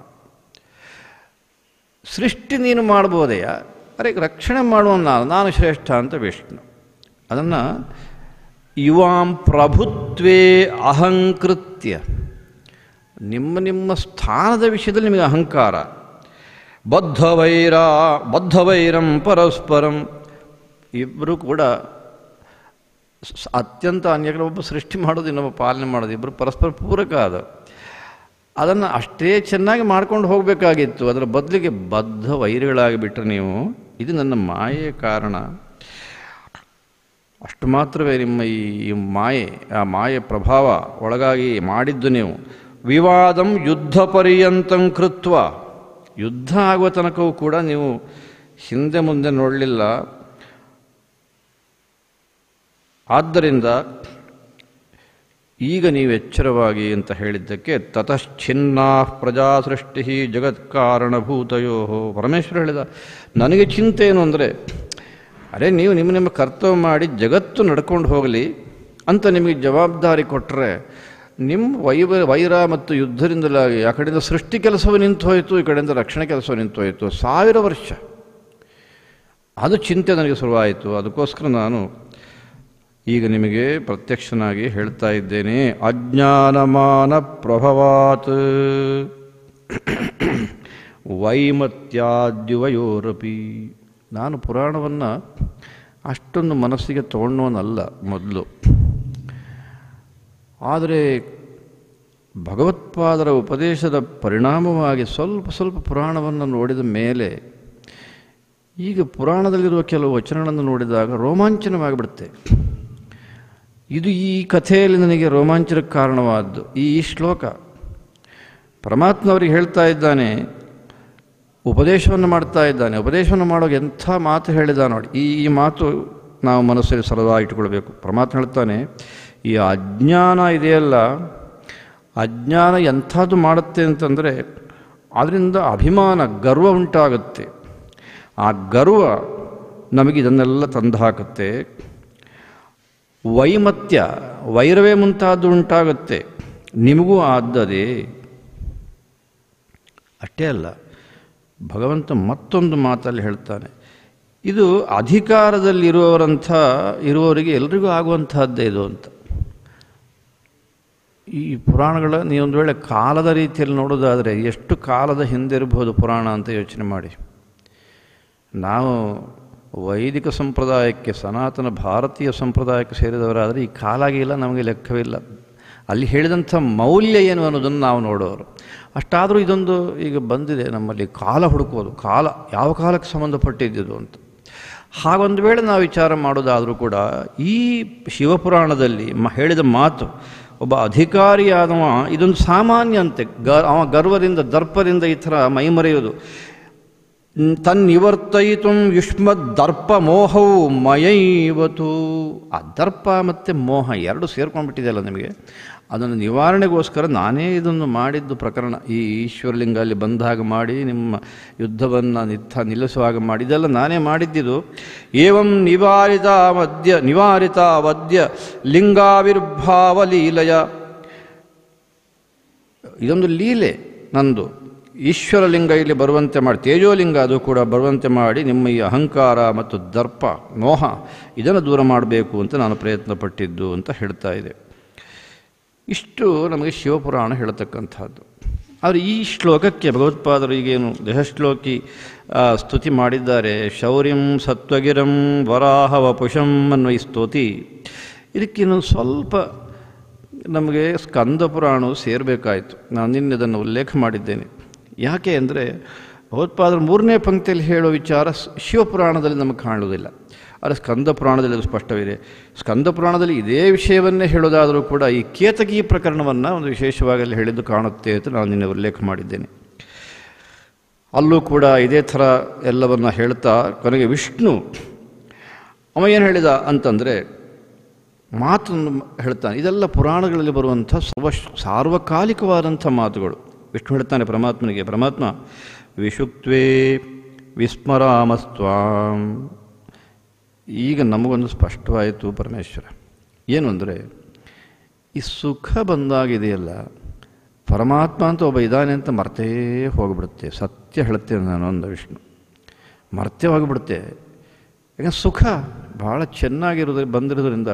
ಸೃಷ್ಟಿ ನೀನು ಮಾಡ್ಬೋದೆಯಾ ಅರೆ ರಕ್ಷಣೆ ಮಾಡುವ ನಾನು ನಾನು ಶ್ರೇಷ್ಠ ಅಂತ ವಿಷ್ಣು ಅದನ್ನು ಯುವಾಂ ಪ್ರಭುತ್ವೇ ಅಹಂಕೃತ್ಯ ನಿಮ್ಮ ನಿಮ್ಮ ಸ್ಥಾನದ ವಿಷಯದಲ್ಲಿ ನಿಮಗೆ ಅಹಂಕಾರ ಬದ್ಧವೈರ ಬದ್ಧವೈರಂ ಪರಸ್ಪರಂ ಇಬ್ಬರು ಕೂಡ ಅತ್ಯಂತ ಅನ್ಯಗಳ ಒಬ್ಬ ಸೃಷ್ಟಿ ಮಾಡೋದು ಇನ್ನೊಬ್ಬ ಪಾಲನೆ ಮಾಡೋದು ಇಬ್ಬರು ಪರಸ್ಪರ ಪೂರಕ ಅದು ಅದನ್ನು ಅಷ್ಟೇ ಚೆನ್ನಾಗಿ ಮಾಡ್ಕೊಂಡು ಹೋಗಬೇಕಾಗಿತ್ತು ಅದರ ಬದಲಿಗೆ ಬದ್ಧ ವೈರಿಗಳಾಗಿಬಿಟ್ರೆ ನೀವು ಇದು ನನ್ನ ಮಾಯೆಯ ಕಾರಣ ಅಷ್ಟು ಮಾತ್ರವೇ ನಿಮ್ಮ ಈ ಮಾಯೆ ಆ ಮಾಯೆ ಪ್ರಭಾವ ಒಳಗಾಗಿ ಮಾಡಿದ್ದು ನೀವು ವಿವಾದಂ ಯುದ್ಧ ಪರ್ಯಂತಂ ಕೃತ್ವ ಯುದ್ಧ ಆಗುವ ತನಕವೂ ಕೂಡ ನೀವು ಹಿಂದೆ ಮುಂದೆ ನೋಡಲಿಲ್ಲ ಆದ್ದರಿಂದ ಈಗ ನೀವು ಎಚ್ಚರವಾಗಿ ಅಂತ ಹೇಳಿದ್ದಕ್ಕೆ ತತಶ್ಚಿನ್ನ ಪ್ರಜಾ ಸೃಷ್ಟಿ ಜಗತ್ಕಾರಣಭೂತಯೋ ಪರಮೇಶ್ವರ ಹೇಳಿದ ನನಗೆ ಚಿಂತೆ ಏನು ಅಂದರೆ ಅರೆ ನೀವು ನಿಮ್ಮ ನಿಮ್ಮ ಕರ್ತವ್ಯ ಮಾಡಿ ಜಗತ್ತು ನಡ್ಕೊಂಡು ಹೋಗಲಿ ಅಂತ ನಿಮಗೆ ಜವಾಬ್ದಾರಿ ಕೊಟ್ಟರೆ ನಿಮ್ಮ ವೈವ ವೈರ ಮತ್ತು ಯುದ್ಧದಿಂದಲಾಗಿ ಆ ಕಡೆಯಿಂದ ಸೃಷ್ಟಿ ಕೆಲಸವೂ ನಿಂತು ಹೋಯಿತು ಈ ಕಡೆಯಿಂದ ರಕ್ಷಣೆ ಕೆಲಸವೂ ನಿಂತು ಹೋಯಿತು ಸಾವಿರ ವರ್ಷ ಅದು ಚಿಂತೆ ನನಗೆ ಶುರುವಾಯಿತು ಅದಕ್ಕೋಸ್ಕರ ನಾನು ಈಗ ನಿಮಗೆ ಪ್ರತ್ಯಕ್ಷನಾಗಿ ಹೇಳ್ತಾ ಇದ್ದೇನೆ ಅಜ್ಞಾನಮಾನ ಪ್ರಭವಾತ್ ವೈಮತ್ಯಾದ್ಯುವಯೋರಪಿ ನಾನು ಪುರಾಣವನ್ನು ಅಷ್ಟೊಂದು ಮನಸ್ಸಿಗೆ ತಗೊಂಡೋನಲ್ಲ ಮೊದಲು ಆದರೆ ಭಗವತ್ಪಾದರ ಉಪದೇಶದ ಪರಿಣಾಮವಾಗಿ ಸ್ವಲ್ಪ ಸ್ವಲ್ಪ ಪುರಾಣವನ್ನು ನೋಡಿದ ಮೇಲೆ ಈಗ ಪುರಾಣದಲ್ಲಿರುವ ಕೆಲವು ವಚನಗಳನ್ನು ನೋಡಿದಾಗ ರೋಮಾಂಚನವಾಗಿಬಿಡುತ್ತೆ ಇದು ಈ ಕಥೆಯಲ್ಲಿ ನನಗೆ ರೋಮಾಂಚನಕ್ಕೆ ಕಾರಣವಾದ್ದು ಈ ಶ್ಲೋಕ ಪರಮಾತ್ಮ ಅವರಿಗೆ ಹೇಳ್ತಾ ಇದ್ದಾನೆ ಉಪದೇಶವನ್ನು ಮಾಡ್ತಾ ಇದ್ದಾನೆ ಉಪದೇಶವನ್ನು ಮಾಡೋಕೆ ಎಂಥ ಮಾತು ಹೇಳಿದ ನೋಡಿ ಈ ಈ ಮಾತು ನಾವು ಮನಸ್ಸಲ್ಲಿ ಸರದಾ ಇಟ್ಟುಕೊಳ್ಬೇಕು ಪರಮಾತ್ಮ ಹೇಳ್ತಾನೆ ಈ ಅಜ್ಞಾನ ಇದೆಯಲ್ಲ ಅಜ್ಞಾನ ಎಂಥದ್ದು ಮಾಡುತ್ತೆ ಅಂತಂದರೆ ಅದರಿಂದ ಅಭಿಮಾನ ಗರ್ವ ಉಂಟಾಗುತ್ತೆ ಆ ಗರ್ವ ನಮಗೆ ಇದನ್ನೆಲ್ಲ ತಂದು ಹಾಕುತ್ತೆ ವೈಮತ್ಯ ವೈರವೇ ಮುಂತಾದ್ದು ಉಂಟಾಗುತ್ತೆ ನಿಮಗೂ ಆದ್ದದೇ ಅಷ್ಟೇ ಅಲ್ಲ ಭಗವಂತ ಮತ್ತೊಂದು ಮಾತಲ್ಲಿ ಹೇಳ್ತಾನೆ ಇದು ಅಧಿಕಾರದಲ್ಲಿರುವವರಂಥ ಇರುವವರಿಗೆ ಎಲ್ರಿಗೂ ಆಗುವಂತಹದ್ದೇ ಇದು ಅಂತ ಈ ಪುರಾಣಗಳ ನೀವೊಂದು ವೇಳೆ ಕಾಲದ ರೀತಿಯಲ್ಲಿ ನೋಡೋದಾದರೆ ಎಷ್ಟು ಕಾಲದ ಹಿಂದೆ ಇರಬಹುದು ಪುರಾಣ ಅಂತ ಯೋಚನೆ ಮಾಡಿ ನಾವು ವೈದಿಕ ಸಂಪ್ರದಾಯಕ್ಕೆ ಸನಾತನ ಭಾರತೀಯ ಸಂಪ್ರದಾಯಕ್ಕೆ ಸೇರಿದವರಾದರೆ ಈ ಕಾಲಾಗಿಲ್ಲ ನಮಗೆ ಲೆಕ್ಕವಿಲ್ಲ ಅಲ್ಲಿ ಹೇಳಿದಂಥ ಮೌಲ್ಯ ಏನು ಅನ್ನೋದನ್ನು ನಾವು ನೋಡೋರು ಅಷ್ಟಾದರೂ ಇದೊಂದು ಈಗ ಬಂದಿದೆ ನಮ್ಮಲ್ಲಿ ಕಾಲ ಹುಡುಕೋದು ಕಾಲ ಯಾವ ಕಾಲಕ್ಕೆ ಸಂಬಂಧಪಟ್ಟಿದ್ದು ಅಂತ ಹಾಗೊಂದು ವೇಳೆ ನಾವು ವಿಚಾರ ಮಾಡೋದಾದರೂ ಕೂಡ ಈ ಶಿವಪುರಾಣದಲ್ಲಿ ಮ ಹೇಳಿದ ಮಾತು ಒಬ್ಬ ಅಧಿಕಾರಿಯಾದವ ಇದೊಂದು ಸಾಮಾನ್ಯ ಅಂತೆ ಅವ ಗರ್ವದಿಂದ ದರ್ಪದಿಂದ ಈ ಥರ ಮೈಮರೆಯೋದು ತನ್ನಿವರ್ತಯಿತು ಯುಷ್ಮದ್ ದರ್ಪ ಮೋಹವು ಮಯೈವತು ಆ ದರ್ಪ ಮತ್ತು ಮೋಹ ಎರಡು ಸೇರ್ಕೊಂಡ್ಬಿಟ್ಟಿದೆಯಲ್ಲ ನಿಮಗೆ ಅದನ್ನು ನಿವಾರಣೆಗೋಸ್ಕರ ನಾನೇ ಇದನ್ನು ಮಾಡಿದ್ದು ಪ್ರಕರಣ ಈ ಈಶ್ವರಲಿಂಗ ಅಲ್ಲಿ ಬಂದಾಗ ಮಾಡಿ ನಿಮ್ಮ ಯುದ್ಧವನ್ನು ನಿತ್ತ ನಿಲ್ಲಿಸುವಾಗ ಮಾಡಿ ಇದೆಲ್ಲ ನಾನೇ ಮಾಡಿದ್ದಿದು ಏವಂ ನಿವಾರಿತ ಮಧ್ಯ ನಿವಾರಿತ ವದ್ಯ ಲಿಂಗಾವಿರ್ಭಾವ ಲೀಲಯ ಇದೊಂದು ಲೀಲೆ ನಂದು ಈಶ್ವರಲಿಂಗ ಇಲ್ಲಿ ಬರುವಂತೆ ಮಾಡಿ ತೇಜೋಲಿಂಗ ಅದು ಕೂಡ ಬರುವಂತೆ ಮಾಡಿ ನಿಮ್ಮ ಈ ಅಹಂಕಾರ ಮತ್ತು ದರ್ಪ ಮೋಹ ಇದನ್ನು ದೂರ ಮಾಡಬೇಕು ಅಂತ ನಾನು ಪ್ರಯತ್ನ ಪಟ್ಟಿದ್ದು ಅಂತ ಹೇಳ್ತಾ ಇದೆ ಇಷ್ಟು ನಮಗೆ ಶಿವಪುರಾಣ ಹೇಳತಕ್ಕಂಥದ್ದು ಆದರೆ ಈ ಶ್ಲೋಕಕ್ಕೆ ಭಗವತ್ಪಾದರು ಈಗೇನು ದೇಹಶ್ಲೋಕಿ ಸ್ತುತಿ ಮಾಡಿದ್ದಾರೆ ಶೌರ್ಯಂ ಸತ್ವಗಿರಂ ವರಾಹವ ಪುಷಂ ಅನ್ನುವ ಈ ಸ್ತುತಿ ಇದಕ್ಕಿನ್ನೂ ಸ್ವಲ್ಪ ನಮಗೆ ಸ್ಕಂದ ಪುರಾಣವು ಸೇರಬೇಕಾಯಿತು ನಾನು ನಿನ್ನೆ ಅದನ್ನು ಉಲ್ಲೇಖ ಮಾಡಿದ್ದೇನೆ ಯಾಕೆ ಅಂದರೆ ಭಗವತ್ಪಾದರು ಮೂರನೇ ಪಂಕ್ತಿಯಲ್ಲಿ ಹೇಳೋ ವಿಚಾರ ಶಿವಪುರಾಣದಲ್ಲಿ ನಮಗೆ ಕಾಣುವುದಿಲ್ಲ ಆದರೆ ಸ್ಕಂದ ಪುರಾಣದಲ್ಲಿ ಅದು ಸ್ಪಷ್ಟವಿದೆ ಸ್ಕಂದ ಪುರಾಣದಲ್ಲಿ ಇದೇ ವಿಷಯವನ್ನೇ ಹೇಳೋದಾದರೂ ಕೂಡ ಈ ಕೇತಕಿ ಪ್ರಕರಣವನ್ನು ಒಂದು ವಿಶೇಷವಾಗಿ ಹೇಳಿದ್ದು ಕಾಣುತ್ತೆ ಅಂತ ನಾನು ನಿನ್ನೆ ಉಲ್ಲೇಖ ಮಾಡಿದ್ದೇನೆ ಅಲ್ಲೂ ಕೂಡ ಇದೇ ಥರ ಎಲ್ಲವನ್ನು ಹೇಳ್ತಾ ಕೊನೆಗೆ ವಿಷ್ಣು ಅವ ಏನು ಹೇಳಿದ ಅಂತಂದರೆ ಮಾತನ್ನು ಹೇಳ್ತಾನೆ ಇದೆಲ್ಲ ಪುರಾಣಗಳಲ್ಲಿ ಬರುವಂಥ ಸರ್ವ ಸಾರ್ವಕಾಲಿಕವಾದಂಥ ಮಾತುಗಳು ವಿಷ್ಣು ಹೇಳ್ತಾನೆ ಪರಮಾತ್ಮನಿಗೆ ಪರಮಾತ್ಮ ವಿಷುಕ್ವೇ ವಿಸ್ಮರಾಮಸ್ವಾಂ ಈಗ ನಮಗೊಂದು ಸ್ಪಷ್ಟವಾಯಿತು ಪರಮೇಶ್ವರ ಏನು ಅಂದರೆ ಈ ಸುಖ ಬಂದಾಗಿದೆಯಲ್ಲ ಪರಮಾತ್ಮ ಅಂತ ಒಬ್ಬ ಇದಾನೆ ಅಂತ ಮರ್ತೇ ಹೋಗಿಬಿಡುತ್ತೆ ಸತ್ಯ ಹೇಳುತ್ತೆ ನಾನು ಒಂದು ವಿಷ್ಣು ಮರ್ತ್ಯ ಹೋಗಿಬಿಡುತ್ತೆ ಯಾಕಂದ್ರೆ ಸುಖ ಭಾಳ ಚೆನ್ನಾಗಿರೋದ್ರ ಬಂದಿರೋದ್ರಿಂದ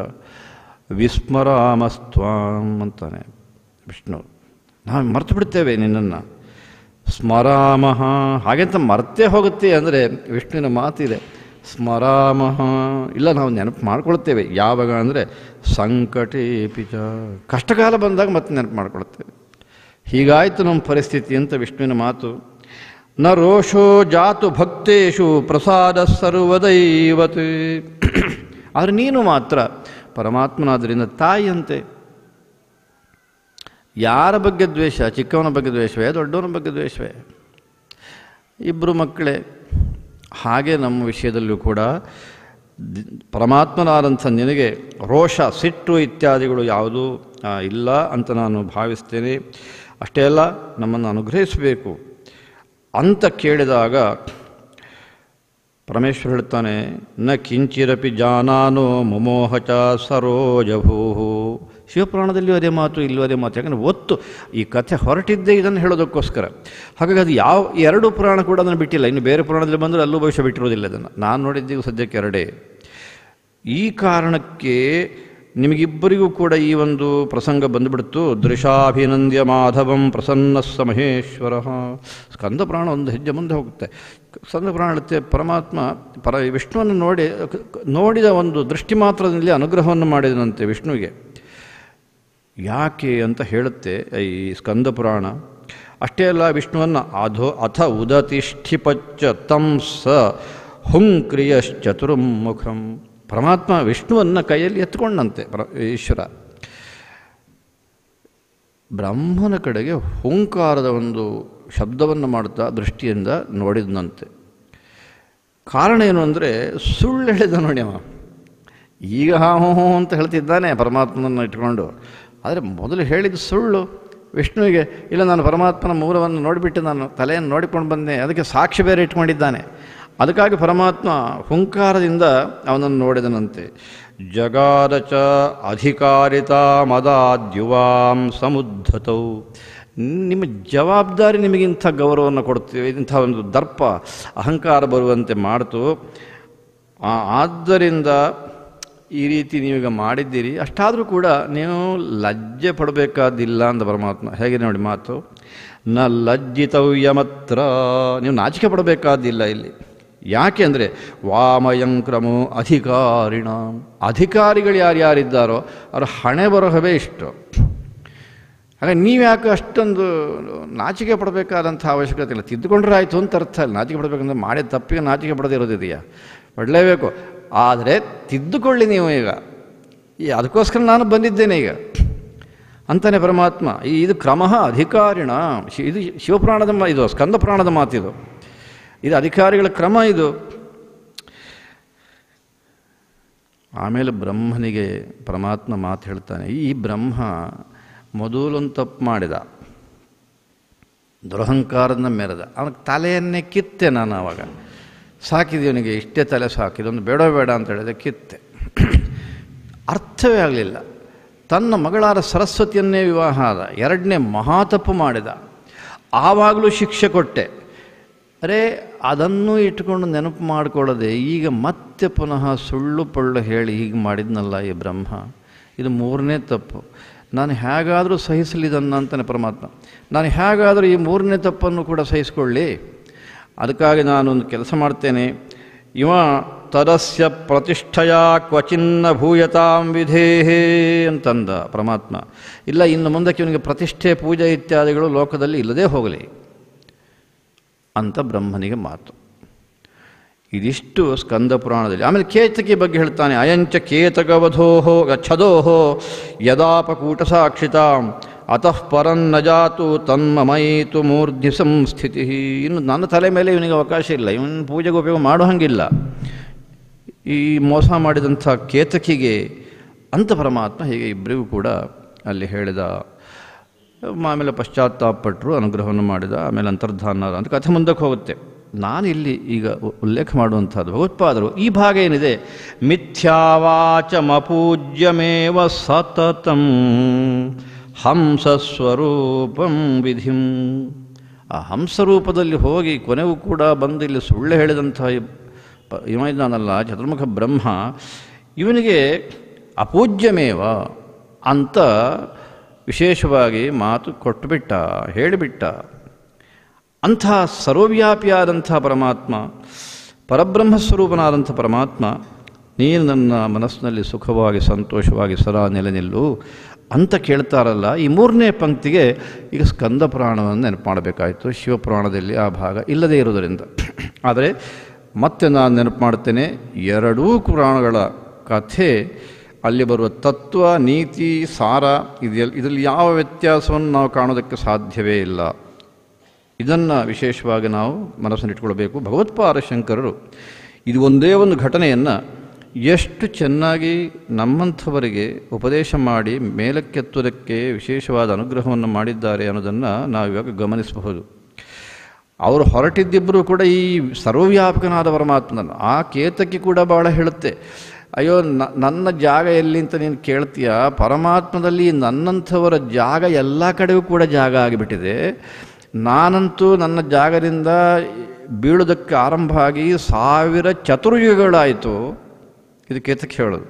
ವಿಸ್ಮರಾಮಸ್ತ್ವಾಂ ಅಂತಾನೆ ವಿಷ್ಣು ನಾವು ಮರ್ತು ಬಿಡ್ತೇವೆ ನಿನ್ನನ್ನು ಸ್ಮರಾಮಹ ಹಾಗೆಂತ ಮರ್ತೇ ಹೋಗುತ್ತೆ ಅಂದರೆ ವಿಷ್ಣುವಿನ ಮಾತಿದೆ ಸ್ಮರಾಮಹ ಇಲ್ಲ ನಾವು ನೆನಪು ಮಾಡ್ಕೊಳ್ತೇವೆ ಯಾವಾಗ ಅಂದರೆ ಸಂಕಟೇ ಪಿಚ ಕಷ್ಟಕಾಲ ಬಂದಾಗ ಮತ್ತೆ ನೆನಪು ಮಾಡ್ಕೊಳ್ತೇವೆ ಹೀಗಾಯಿತು ನಮ್ಮ ಪರಿಸ್ಥಿತಿ ಅಂತ ವಿಷ್ಣುವಿನ ಮಾತು ನ ರೋಷೋ ಜಾತು ಭಕ್ತೇಶು ಪ್ರಸಾದ ಸರ್ವದೈವತೆ ಆದರೆ ನೀನು ಮಾತ್ರ ಪರಮಾತ್ಮನಾದ್ರಿಂದ ತಾಯಿಯಂತೆ ಯಾರ ಬಗ್ಗೆ ದ್ವೇಷ ಚಿಕ್ಕವನ ಬಗ್ಗೆ ದ್ವೇಷವೇ ದೊಡ್ಡವನ ಬಗ್ಗೆ ದ್ವೇಷವೇ ಇಬ್ಬರು ಮಕ್ಕಳೇ ಹಾಗೆ ನಮ್ಮ ವಿಷಯದಲ್ಲೂ ಕೂಡ ಪರಮಾತ್ಮನಾದಂಥ ನಿನಗೆ ರೋಷ ಸಿಟ್ಟು ಇತ್ಯಾದಿಗಳು ಯಾವುದೂ ಇಲ್ಲ ಅಂತ ನಾನು ಭಾವಿಸ್ತೇನೆ ಅಷ್ಟೇ ಅಲ್ಲ ನಮ್ಮನ್ನು ಅನುಗ್ರಹಿಸಬೇಕು ಅಂತ ಕೇಳಿದಾಗ ಪರಮೇಶ್ವರ್ ಹೇಳ್ತಾನೆ ನ ಕಿಂಚಿರಪಿ ಜಾನಾನೋ ಮಮೋಹಚ ಸರೋಜಭೂ ಶಿವಪುರಾಣದಲ್ಲಿಯೂ ಅದೇ ಮಾತು ಇಲ್ಲೂ ಅದೇ ಮಾತು ಯಾಕಂದರೆ ಒತ್ತು ಈ ಕಥೆ ಹೊರಟಿದ್ದೇ ಇದನ್ನು ಹೇಳೋದಕ್ಕೋಸ್ಕರ ಹಾಗಾಗಿ ಅದು ಯಾವ ಎರಡು ಪುರಾಣ ಕೂಡ ಅದನ್ನು ಬಿಟ್ಟಿಲ್ಲ ಇನ್ನು ಬೇರೆ ಪುರಾಣದಲ್ಲಿ ಬಂದರೆ ಅಲ್ಲೂ ಭವಿಷ್ಯ ಬಿಟ್ಟಿರೋದಿಲ್ಲ ಅದನ್ನು ನಾನು ನೋಡಿದ್ದೀವಿ ಸದ್ಯಕ್ಕೆ ಎರಡೇ ಈ ಕಾರಣಕ್ಕೆ ನಿಮಗಿಬ್ಬರಿಗೂ ಕೂಡ ಈ ಒಂದು ಪ್ರಸಂಗ ಬಂದುಬಿಡ್ತು ದೃಶಾಭಿನಂದ್ಯ ಮಾಧವಂ ಪ್ರಸನ್ನ ಸ ಮಹೇಶ್ವರ ಸ್ಕಂದ ಪ್ರಾಣ ಒಂದು ಹೆಜ್ಜೆ ಮುಂದೆ ಹೋಗುತ್ತೆ ಸ್ಕಂದ ಪ್ರಾಣ ಪರಮಾತ್ಮ ಪರ ವಿಷ್ಣುವನ್ನು ನೋಡಿ ನೋಡಿದ ಒಂದು ದೃಷ್ಟಿ ಮಾತ್ರದಲ್ಲಿ ಅನುಗ್ರಹವನ್ನು ಮಾಡಿದನಂತೆ ವಿಷ್ಣುವಿಗೆ ಯಾಕೆ ಅಂತ ಹೇಳುತ್ತೆ ಈ ಸ್ಕಂದ ಪುರಾಣ ಅಷ್ಟೇ ಅಲ್ಲ ವಿಷ್ಣುವನ್ನು ಅಧೋ ಅಥ ಉದತಿಷ್ಠಿಪಚ್ಚ ಸ ಹುಂಕ್ರಿಯಶ್ಚತುರ್ಮುಖಂ ಪರಮಾತ್ಮ ವಿಷ್ಣುವನ್ನು ಕೈಯಲ್ಲಿ ಎತ್ಕೊಂಡಂತೆ ಪರ ಈಶ್ವರ ಬ್ರಹ್ಮನ ಕಡೆಗೆ ಹುಂಕಾರದ ಒಂದು ಶಬ್ದವನ್ನು ಮಾಡ್ತಾ ದೃಷ್ಟಿಯಿಂದ ನೋಡಿದನಂತೆ ಕಾರಣ ಏನು ಅಂದರೆ ಸುಳ್ಳೆಳೆದ ನೋಡಿ ಅವ ಈಗ ಹಾ ಹೋ ಅಂತ ಹೇಳ್ತಿದ್ದಾನೆ ಪರಮಾತ್ಮನನ್ನು ಇಟ್ಕೊಂಡು ಆದರೆ ಮೊದಲು ಹೇಳಿದ ಸುಳ್ಳು ವಿಷ್ಣುವಿಗೆ ಇಲ್ಲ ನಾನು ಪರಮಾತ್ಮನ ಮೂಲವನ್ನು ನೋಡಿಬಿಟ್ಟು ನಾನು ತಲೆಯನ್ನು ನೋಡಿಕೊಂಡು ಬಂದೆ ಅದಕ್ಕೆ ಸಾಕ್ಷಿ ಬೇರೆ ಇಟ್ಕೊಂಡಿದ್ದಾನೆ ಅದಕ್ಕಾಗಿ ಪರಮಾತ್ಮ ಹುಂಕಾರದಿಂದ ಅವನನ್ನು ನೋಡಿದನಂತೆ ಜಗಾದಚ ಚ ಅಧಿಕಾರಿತ ಮದಾದ್ಯುವಾಂ ಸಮುದ್ಧತೌ ನಿಮ್ಮ ಜವಾಬ್ದಾರಿ ನಿಮಗಿಂಥ ಗೌರವವನ್ನು ಕೊಡ್ತೀವಿ ಇಂಥ ಒಂದು ದರ್ಪ ಅಹಂಕಾರ ಬರುವಂತೆ ಮಾಡಿತು ಆದ್ದರಿಂದ ಈ ರೀತಿ ನೀವೀಗ ಮಾಡಿದ್ದೀರಿ ಅಷ್ಟಾದರೂ ಕೂಡ ನೀವು ಲಜ್ಜೆ ಪಡಬೇಕಾದಿಲ್ಲ ಅಂತ ಪರಮಾತ್ಮ ಹೇಗೆ ನೋಡಿ ಮಾತು ನ ಲಜ್ಜಿತವ್ಯಮತ್ರ ನೀವು ನಾಚಿಕೆ ಪಡಬೇಕಾದಿಲ್ಲ ಇಲ್ಲಿ ಯಾಕೆ ಅಂದರೆ ವಾಮಯಂಕ್ರಮೋ ಅಧಿಕಾರಿಣ ಅಧಿಕಾರಿಗಳು ಯಾರ್ಯಾರಿದ್ದಾರೋ ಅವರ ಹಣೆ ಬರಹವೇ ಇಷ್ಟು ಹಾಗೆ ನೀವು ಯಾಕೆ ಅಷ್ಟೊಂದು ನಾಚಿಕೆ ಪಡಬೇಕಾದಂಥ ಅವಶ್ಯಕತೆ ಇಲ್ಲ ತಿದ್ದುಕೊಂಡ್ರೆ ಆಯಿತು ಅಂತ ಅರ್ಥ ಇಲ್ಲ ನಾಚಿಕೆ ಪಡಬೇಕಂದ್ರೆ ಮಾಡೇ ತಪ್ಪಿಗೆ ನಾಚಿಕೆ ಪಡದೇ ಇರೋದಿದೆಯಾ ಪಡಲೇಬೇಕು ಆದರೆ ತಿದ್ದುಕೊಳ್ಳಿ ನೀವು ಈಗ ಈ ಅದಕ್ಕೋಸ್ಕರ ನಾನು ಬಂದಿದ್ದೇನೆ ಈಗ ಅಂತಾನೆ ಪರಮಾತ್ಮ ಈ ಇದು ಕ್ರಮ ಅಧಿಕಾರಿಣ ಇದು ಶಿವಪ್ರಾಣದ ಇದು ಸ್ಕಂದ ಪ್ರಾಣದ ಮಾತಿದು ಇದು ಅಧಿಕಾರಿಗಳ ಕ್ರಮ ಇದು ಆಮೇಲೆ ಬ್ರಹ್ಮನಿಗೆ ಪರಮಾತ್ಮ ಮಾತು ಹೇಳ್ತಾನೆ ಈ ಬ್ರಹ್ಮ ಮೊದಲೊಂದು ತಪ್ಪು ಮಾಡಿದ ದುರಹಂಕಾರನ ಮೆರೆದ ಅವನಿಗೆ ತಲೆಯನ್ನೇ ಕಿತ್ತೆ ನಾನು ಆವಾಗ ಸಾಕಿದವನಿಗೆ ಇಷ್ಟೇ ತಲೆ ಸಾಕಿದೊಂದು ಒಂದು ಬೇಡ ಬೇಡ ಅಂತ ಹೇಳಿದೆ ಕಿತ್ತೆ ಅರ್ಥವೇ ಆಗಲಿಲ್ಲ ತನ್ನ ಮಗಳಾದ ಸರಸ್ವತಿಯನ್ನೇ ವಿವಾಹ ಆದ ಎರಡನೇ ಮಹಾ ತಪ್ಪು ಮಾಡಿದ ಆವಾಗಲೂ ಶಿಕ್ಷೆ ಕೊಟ್ಟೆ ಅರೇ ಅದನ್ನು ಇಟ್ಕೊಂಡು ನೆನಪು ಮಾಡಿಕೊಳ್ಳದೆ ಈಗ ಮತ್ತೆ ಪುನಃ ಸುಳ್ಳು ಪಳ್ಳು ಹೇಳಿ ಹೀಗೆ ಮಾಡಿದ್ನಲ್ಲ ಈ ಬ್ರಹ್ಮ ಇದು ಮೂರನೇ ತಪ್ಪು ನಾನು ಹೇಗಾದರೂ ಸಹಿಸಲಿದನ್ನ ಅಂತಾನೆ ಪರಮಾತ್ಮ ನಾನು ಹೇಗಾದರೂ ಈ ಮೂರನೇ ತಪ್ಪನ್ನು ಕೂಡ ಸಹಿಸ್ಕೊಳ್ಳಿ ಅದಕ್ಕಾಗಿ ನಾನೊಂದು ಕೆಲಸ ಮಾಡ್ತೇನೆ ಇವ ತರಸ್ಯ ಪ್ರತಿಷ್ಠೆಯ ಕ್ವಚಿನ್ನ ಭೂಯತಾಂ ವಿಧೇಹೇ ಅಂತಂದ ಪರಮಾತ್ಮ ಇಲ್ಲ ಇನ್ನು ಮುಂದಕ್ಕೆ ಇವನಿಗೆ ಪ್ರತಿಷ್ಠೆ ಪೂಜೆ ಇತ್ಯಾದಿಗಳು ಲೋಕದಲ್ಲಿ ಇಲ್ಲದೇ ಹೋಗಲಿ ಅಂತ ಬ್ರಹ್ಮನಿಗೆ ಮಾತು ಇದಿಷ್ಟು ಸ್ಕಂದ ಪುರಾಣದಲ್ಲಿ ಆಮೇಲೆ ಕೇತಕಿ ಬಗ್ಗೆ ಹೇಳ್ತಾನೆ ಅಯಂಚ ಕೇತಕವಧೋಹೋ ಗಚ್ಛದೋಹೋ ಯದಾಪಕೂಟ ಸಾಕ್ಷಿತಾಂ ಅತಃ ಪರನ್ ನಜಾತು ಮೈತು ಮೂರ್ಧಿ ಸಂಸ್ಥಿತಿ ಇನ್ನು ನನ್ನ ತಲೆ ಮೇಲೆ ಇವನಿಗೆ ಅವಕಾಶ ಇಲ್ಲ ಇವನ ಪೂಜೆಗೆ ಉಪಯೋಗ ಮಾಡೋ ಹಂಗಿಲ್ಲ ಈ ಮೋಸ ಮಾಡಿದಂಥ ಕೇತಕಿಗೆ ಅಂತ ಪರಮಾತ್ಮ ಹೀಗೆ ಇಬ್ಬರಿಗೂ ಕೂಡ ಅಲ್ಲಿ ಹೇಳಿದ ಆಮೇಲೆ ಪಶ್ಚಾತ್ತಾಪಟ್ಟರು ಅನುಗ್ರಹವನ್ನು ಮಾಡಿದ ಆಮೇಲೆ ಅಂತರ್ಧಾನ ಅಂತ ಕಥೆ ಮುಂದಕ್ಕೆ ಹೋಗುತ್ತೆ ನಾನು ಇಲ್ಲಿ ಈಗ ಉಲ್ಲೇಖ ಮಾಡುವಂಥದ್ದು ಭಗವತ್ಪಾದರು ಈ ಭಾಗ ಏನಿದೆ ಮಿಥ್ಯಾವಾಚಮಪೂಜ್ಯಮೇವ ಸತತಂ ಹಂಸಸ್ವರೂಪಂ ವಿಧಿಂ ಆ ಹಂಸರೂಪದಲ್ಲಿ ಹೋಗಿ ಕೊನೆಗೂ ಕೂಡ ಬಂದು ಇಲ್ಲಿ ಸುಳ್ಳು ಹೇಳಿದಂಥ ಇದ್ದಾನಲ್ಲ ಚತುರ್ಮುಖ ಬ್ರಹ್ಮ ಇವನಿಗೆ ಅಪೂಜ್ಯಮೇವ ಅಂತ ವಿಶೇಷವಾಗಿ ಮಾತು ಕೊಟ್ಟುಬಿಟ್ಟ ಹೇಳಿಬಿಟ್ಟ ಅಂಥ ಸರ್ವವ್ಯಾಪಿಯಾದಂಥ ಪರಮಾತ್ಮ ಪರಬ್ರಹ್ಮಸ್ವರೂಪನಾದಂಥ ಪರಮಾತ್ಮ ನೀನು ನನ್ನ ಮನಸ್ಸಿನಲ್ಲಿ ಸುಖವಾಗಿ ಸಂತೋಷವಾಗಿ ಸದಾ ನೆಲೆ ನಿಲ್ಲು ಅಂತ ಕೇಳ್ತಾರಲ್ಲ ಈ ಮೂರನೇ ಪಂಕ್ತಿಗೆ ಈಗ ಸ್ಕಂದ ಪುರಾಣವನ್ನು ನೆನಪು ಮಾಡಬೇಕಾಯಿತು ಶಿವಪುರಾಣದಲ್ಲಿ ಆ ಭಾಗ ಇಲ್ಲದೇ ಇರೋದರಿಂದ ಆದರೆ ಮತ್ತೆ ನಾನು ನೆನಪು ಮಾಡ್ತೇನೆ ಎರಡೂ ಪುರಾಣಗಳ ಕಥೆ ಅಲ್ಲಿ ಬರುವ ತತ್ವ ನೀತಿ ಸಾರ ಇದೆಲ್ಲ ಇದರಲ್ಲಿ ಯಾವ ವ್ಯತ್ಯಾಸವನ್ನು ನಾವು ಕಾಣೋದಕ್ಕೆ ಸಾಧ್ಯವೇ ಇಲ್ಲ ಇದನ್ನು ವಿಶೇಷವಾಗಿ ನಾವು ಮನಸ್ಸನ್ನಿಟ್ಕೊಳ್ಬೇಕು ಭಗವತ್ಪಾದ ಶಂಕರರು ಇದು ಒಂದೇ ಒಂದು ಘಟನೆಯನ್ನು ಎಷ್ಟು ಚೆನ್ನಾಗಿ ನಮ್ಮಂಥವರಿಗೆ ಉಪದೇಶ ಮಾಡಿ ಮೇಲಕ್ಕೆತ್ತುವುದಕ್ಕೆ ವಿಶೇಷವಾದ ಅನುಗ್ರಹವನ್ನು ಮಾಡಿದ್ದಾರೆ ಅನ್ನೋದನ್ನು ನಾವು ಇವಾಗ ಗಮನಿಸಬಹುದು ಅವರು ಹೊರಟಿದ್ದಿಬ್ಬರೂ ಕೂಡ ಈ ಸರ್ವವ್ಯಾಪಕನಾದ ಪರಮಾತ್ಮನನ್ನು ಆ ಕೇತಕ್ಕೆ ಕೂಡ ಭಾಳ ಹೇಳುತ್ತೆ ಅಯ್ಯೋ ನನ್ನ ಜಾಗ ಎಲ್ಲಿ ಅಂತ ನೀನು ಕೇಳ್ತೀಯ ಪರಮಾತ್ಮದಲ್ಲಿ ನನ್ನಂಥವರ ಜಾಗ ಎಲ್ಲ ಕಡೆಯೂ ಕೂಡ ಜಾಗ ಆಗಿಬಿಟ್ಟಿದೆ ನಾನಂತೂ ನನ್ನ ಜಾಗದಿಂದ ಬೀಳೋದಕ್ಕೆ ಆರಂಭ ಆಗಿ ಸಾವಿರ ಚತುರ್ಯುಗಗಳಾಯಿತು ಇದಕ್ಕೆ ಎತ್ತಕ್ಕೆ ಹೇಳೋದು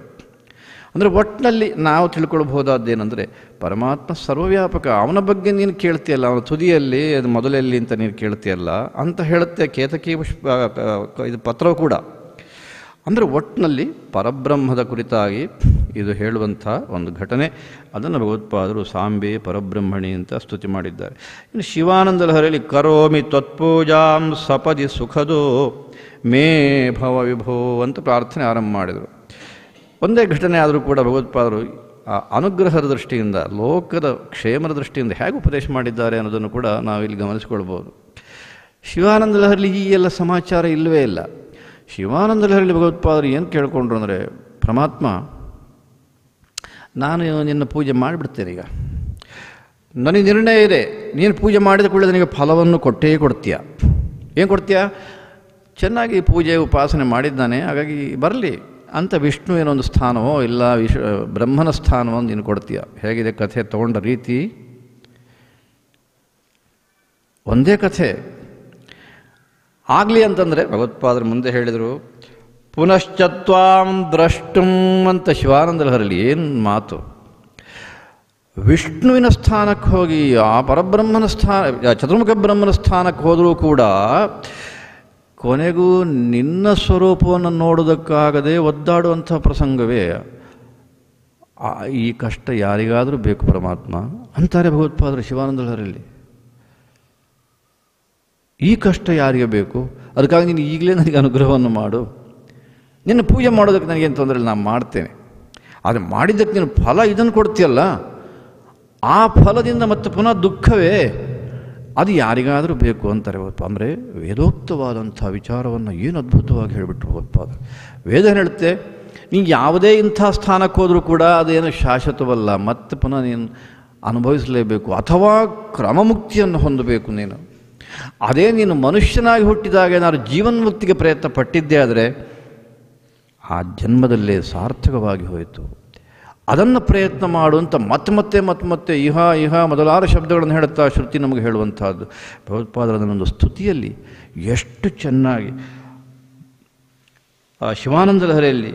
ಅಂದರೆ ಒಟ್ಟಿನಲ್ಲಿ ನಾವು ತಿಳ್ಕೊಳ್ಬಹುದಾದ್ದೇನೆಂದರೆ ಪರಮಾತ್ಮ ಸರ್ವವ್ಯಾಪಕ ಅವನ ಬಗ್ಗೆ ನೀನು ಕೇಳ್ತೀಯಲ್ಲ ಅವನ ತುದಿಯಲ್ಲಿ ಅದು ಮೊದಲಲ್ಲಿ ಅಂತ ನೀನು ಕೇಳ್ತೀಯಲ್ಲ ಅಂತ ಹೇಳುತ್ತೆ ಕೇತಕಿ ಪುಷ್ಪ ಇದು ಪತ್ರವು ಕೂಡ ಅಂದರೆ ಒಟ್ಟಿನಲ್ಲಿ ಪರಬ್ರಹ್ಮದ ಕುರಿತಾಗಿ ಇದು ಹೇಳುವಂಥ ಒಂದು ಘಟನೆ ಅದನ್ನು ಭಗವತ್ಪಾದರು ಸಾಂಬೆ ಪರಬ್ರಹ್ಮಣಿ ಅಂತ ಸ್ತುತಿ ಮಾಡಿದ್ದಾರೆ ಇನ್ನು ಶಿವಾನಂದ ಲಹರಿಯಲ್ಲಿ ಕರೋಮಿ ತತ್ಪೂಜಾಂ ಸಪದಿ ಸುಖದೋ ಮೇ ಭವ ವಿಭೋ ಅಂತ ಪ್ರಾರ್ಥನೆ ಆರಂಭ ಮಾಡಿದರು ಒಂದೇ ಘಟನೆ ಆದರೂ ಕೂಡ ಭಗವತ್ಪಾದರು ಆ ಅನುಗ್ರಹದ ದೃಷ್ಟಿಯಿಂದ ಲೋಕದ ಕ್ಷೇಮದ ದೃಷ್ಟಿಯಿಂದ ಹೇಗೆ ಉಪದೇಶ ಮಾಡಿದ್ದಾರೆ ಅನ್ನೋದನ್ನು ಕೂಡ ನಾವಿಲ್ಲಿ ಗಮನಿಸಿಕೊಳ್ಬೋದು ಶಿವಾನಂದ ಲಹರಿ ಈ ಎಲ್ಲ ಸಮಾಚಾರ ಇಲ್ಲವೇ ಇಲ್ಲ ಶಿವಾನಂದ ಲಹರಿ ಭಗವತ್ಪಾದರು ಏನು ಕೇಳ್ಕೊಂಡ್ರು ಅಂದರೆ ಪರಮಾತ್ಮ ನಾನು ನಿನ್ನ ಪೂಜೆ ಮಾಡಿಬಿಡ್ತೇನೆ ಈಗ ನನಗೆ ನಿರ್ಣಯ ಇದೆ ನೀನು ಪೂಜೆ ಮಾಡಿದ ಕೂಡ ನನಗೆ ಫಲವನ್ನು ಕೊಟ್ಟೇ ಕೊಡ್ತೀಯ ಏನು ಕೊಡ್ತೀಯಾ ಚೆನ್ನಾಗಿ ಪೂಜೆ ಉಪಾಸನೆ ಮಾಡಿದ್ದಾನೆ ಹಾಗಾಗಿ ಬರಲಿ ಅಂತ ವಿಷ್ಣು ಏನೊಂದು ಸ್ಥಾನವೋ ಇಲ್ಲ ವಿಶ್ ಬ್ರಹ್ಮನ ಸ್ಥಾನವೋ ನೀನು ಕೊಡ್ತೀಯ ಹೇಗಿದೆ ಕಥೆ ತಗೊಂಡ ರೀತಿ ಒಂದೇ ಕಥೆ ಆಗಲಿ ಅಂತಂದರೆ ಭಗವತ್ಪಾದರು ಮುಂದೆ ಹೇಳಿದರು ಪುನಶ್ಚತ್ವಾಂ ದ್ರಷ್ಟುಂ ಅಂತ ಹರಲಿ ಏನು ಮಾತು ವಿಷ್ಣುವಿನ ಸ್ಥಾನಕ್ಕೆ ಹೋಗಿ ಆ ಪರಬ್ರಹ್ಮನ ಸ್ಥಾನ ಚತುರ್ಮುಖ ಬ್ರಹ್ಮನ ಸ್ಥಾನಕ್ಕೆ ಹೋದರೂ ಕೂಡ ಕೊನೆಗೂ ನಿನ್ನ ಸ್ವರೂಪವನ್ನು ನೋಡೋದಕ್ಕಾಗದೆ ಒದ್ದಾಡುವಂಥ ಪ್ರಸಂಗವೇ ಈ ಕಷ್ಟ ಯಾರಿಗಾದರೂ ಬೇಕು ಪರಮಾತ್ಮ ಅಂತಾರೆ ಭಗವತ್ಪಾದರು ಶಿವಾನಂದರಲ್ಲಿ ಈ ಕಷ್ಟ ಯಾರಿಗೆ ಬೇಕು ಅದಕ್ಕಾಗಿ ನೀನು ಈಗಲೇ ನನಗೆ ಅನುಗ್ರಹವನ್ನು ಮಾಡು ನಿನ್ನ ಪೂಜೆ ಮಾಡೋದಕ್ಕೆ ನನಗೇನು ತೊಂದರೆ ಇಲ್ಲ ನಾನು ಮಾಡ್ತೇನೆ ಆದರೆ ಮಾಡಿದ್ದಕ್ಕೆ ನೀನು ಫಲ ಇದನ್ನು ಕೊಡ್ತೀಯಲ್ಲ ಆ ಫಲದಿಂದ ಮತ್ತೆ ಪುನಃ ದುಃಖವೇ ಅದು ಯಾರಿಗಾದರೂ ಬೇಕು ಅಂತಾರೆ ಗೊತ್ತಪ್ಪ ಅಂದರೆ ವೇದೋಕ್ತವಾದಂಥ ವಿಚಾರವನ್ನು ಏನು ಅದ್ಭುತವಾಗಿ ಹೇಳಿಬಿಟ್ರು ಗೊತ್ತಾದ ವೇದ ಹೇಳುತ್ತೆ ನೀನು ಯಾವುದೇ ಇಂಥ ಸ್ಥಾನಕ್ಕೆ ಹೋದರೂ ಕೂಡ ಅದೇನು ಶಾಶ್ವತವಲ್ಲ ಮತ್ತೆ ಪುನಃ ನೀನು ಅನುಭವಿಸಲೇಬೇಕು ಅಥವಾ ಕ್ರಮಮುಕ್ತಿಯನ್ನು ಹೊಂದಬೇಕು ನೀನು ಅದೇ ನೀನು ಮನುಷ್ಯನಾಗಿ ಹುಟ್ಟಿದಾಗ ಏನಾದ್ರು ಜೀವನ್ಮುಕ್ತಿಗೆ ಪ್ರಯತ್ನ ಪಟ್ಟಿದ್ದೇ ಆದರೆ ಆ ಜನ್ಮದಲ್ಲೇ ಸಾರ್ಥಕವಾಗಿ ಹೋಯಿತು ಅದನ್ನು ಪ್ರಯತ್ನ ಮಾಡುವಂಥ ಮತ್ತೆ ಮತ್ತೆ ಮತ್ತೆ ಮತ್ತೆ ಇಹ ಇಹ ಮೊದಲಾದ ಶಬ್ದಗಳನ್ನು ಹೇಳುತ್ತಾ ಶ್ರುತಿ ನಮಗೆ ಹೇಳುವಂಥದ್ದು ಭಗವತ್ಪಾದರ ಒಂದು ಸ್ತುತಿಯಲ್ಲಿ ಎಷ್ಟು ಚೆನ್ನಾಗಿ ಆ ಶಿವಾನಂದ ಲಹರಿಯಲ್ಲಿ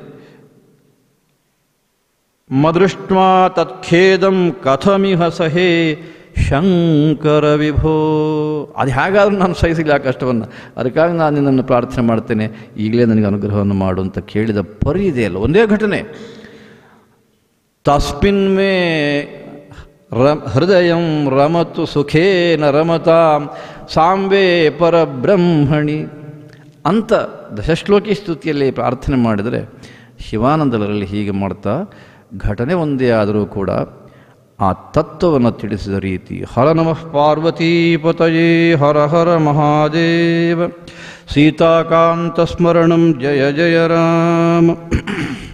ಮದೃಷ್ಟ್ವಾ ತತ್ಖೇದಂ ಕಥಮಿಹ ಸಹೇ ಶಂಕರ ವಿಭೋ ಅದು ಹೇಗಾದರೂ ನಾನು ಸಹಿಸಿಲ್ಲ ಆ ಕಷ್ಟವನ್ನು ಅದಕ್ಕಾಗಿ ನಾನು ನಿನ್ನನ್ನು ಪ್ರಾರ್ಥನೆ ಮಾಡ್ತೇನೆ ಈಗಲೇ ನನಗೆ ಅನುಗ್ರಹವನ್ನು ಮಾಡು ಅಂತ ಕೇಳಿದ ಪರಿ ಇದೆಯಲ್ಲ ಒಂದೇ ಘಟನೆ ತಸ್ಮಿನ್ ಮೇ ಹೃದಯಂ ಹೃದಯ ರಮತು ಸುಖೇನ ರಮತಾಂ ಸಾಂಬೇ ಪರಬ್ರಹ್ಮಣಿ ಅಂತ ದಶಶ್ಲೋಕಿ ಸ್ತುತಿಯಲ್ಲಿ ಪ್ರಾರ್ಥನೆ ಮಾಡಿದರೆ ಶಿವಾನಂದರಲ್ಲಿ ಹೀಗೆ ಮಾಡ್ತಾ ಘಟನೆ ಒಂದೇ ಆದರೂ ಕೂಡ ಆ ತತ್ವವನ್ನು ತಿಳಿಸಿದ ರೀತಿ ಹರ ನಮಃ ಪಾರ್ವತೀಪತಯೇ ಹರ ಹರ ಮಹಾದೇವ ಸೀತಾಕಾಂತ ಸ್ಮರಣಂ ಜಯ ಜಯ ರಾಮ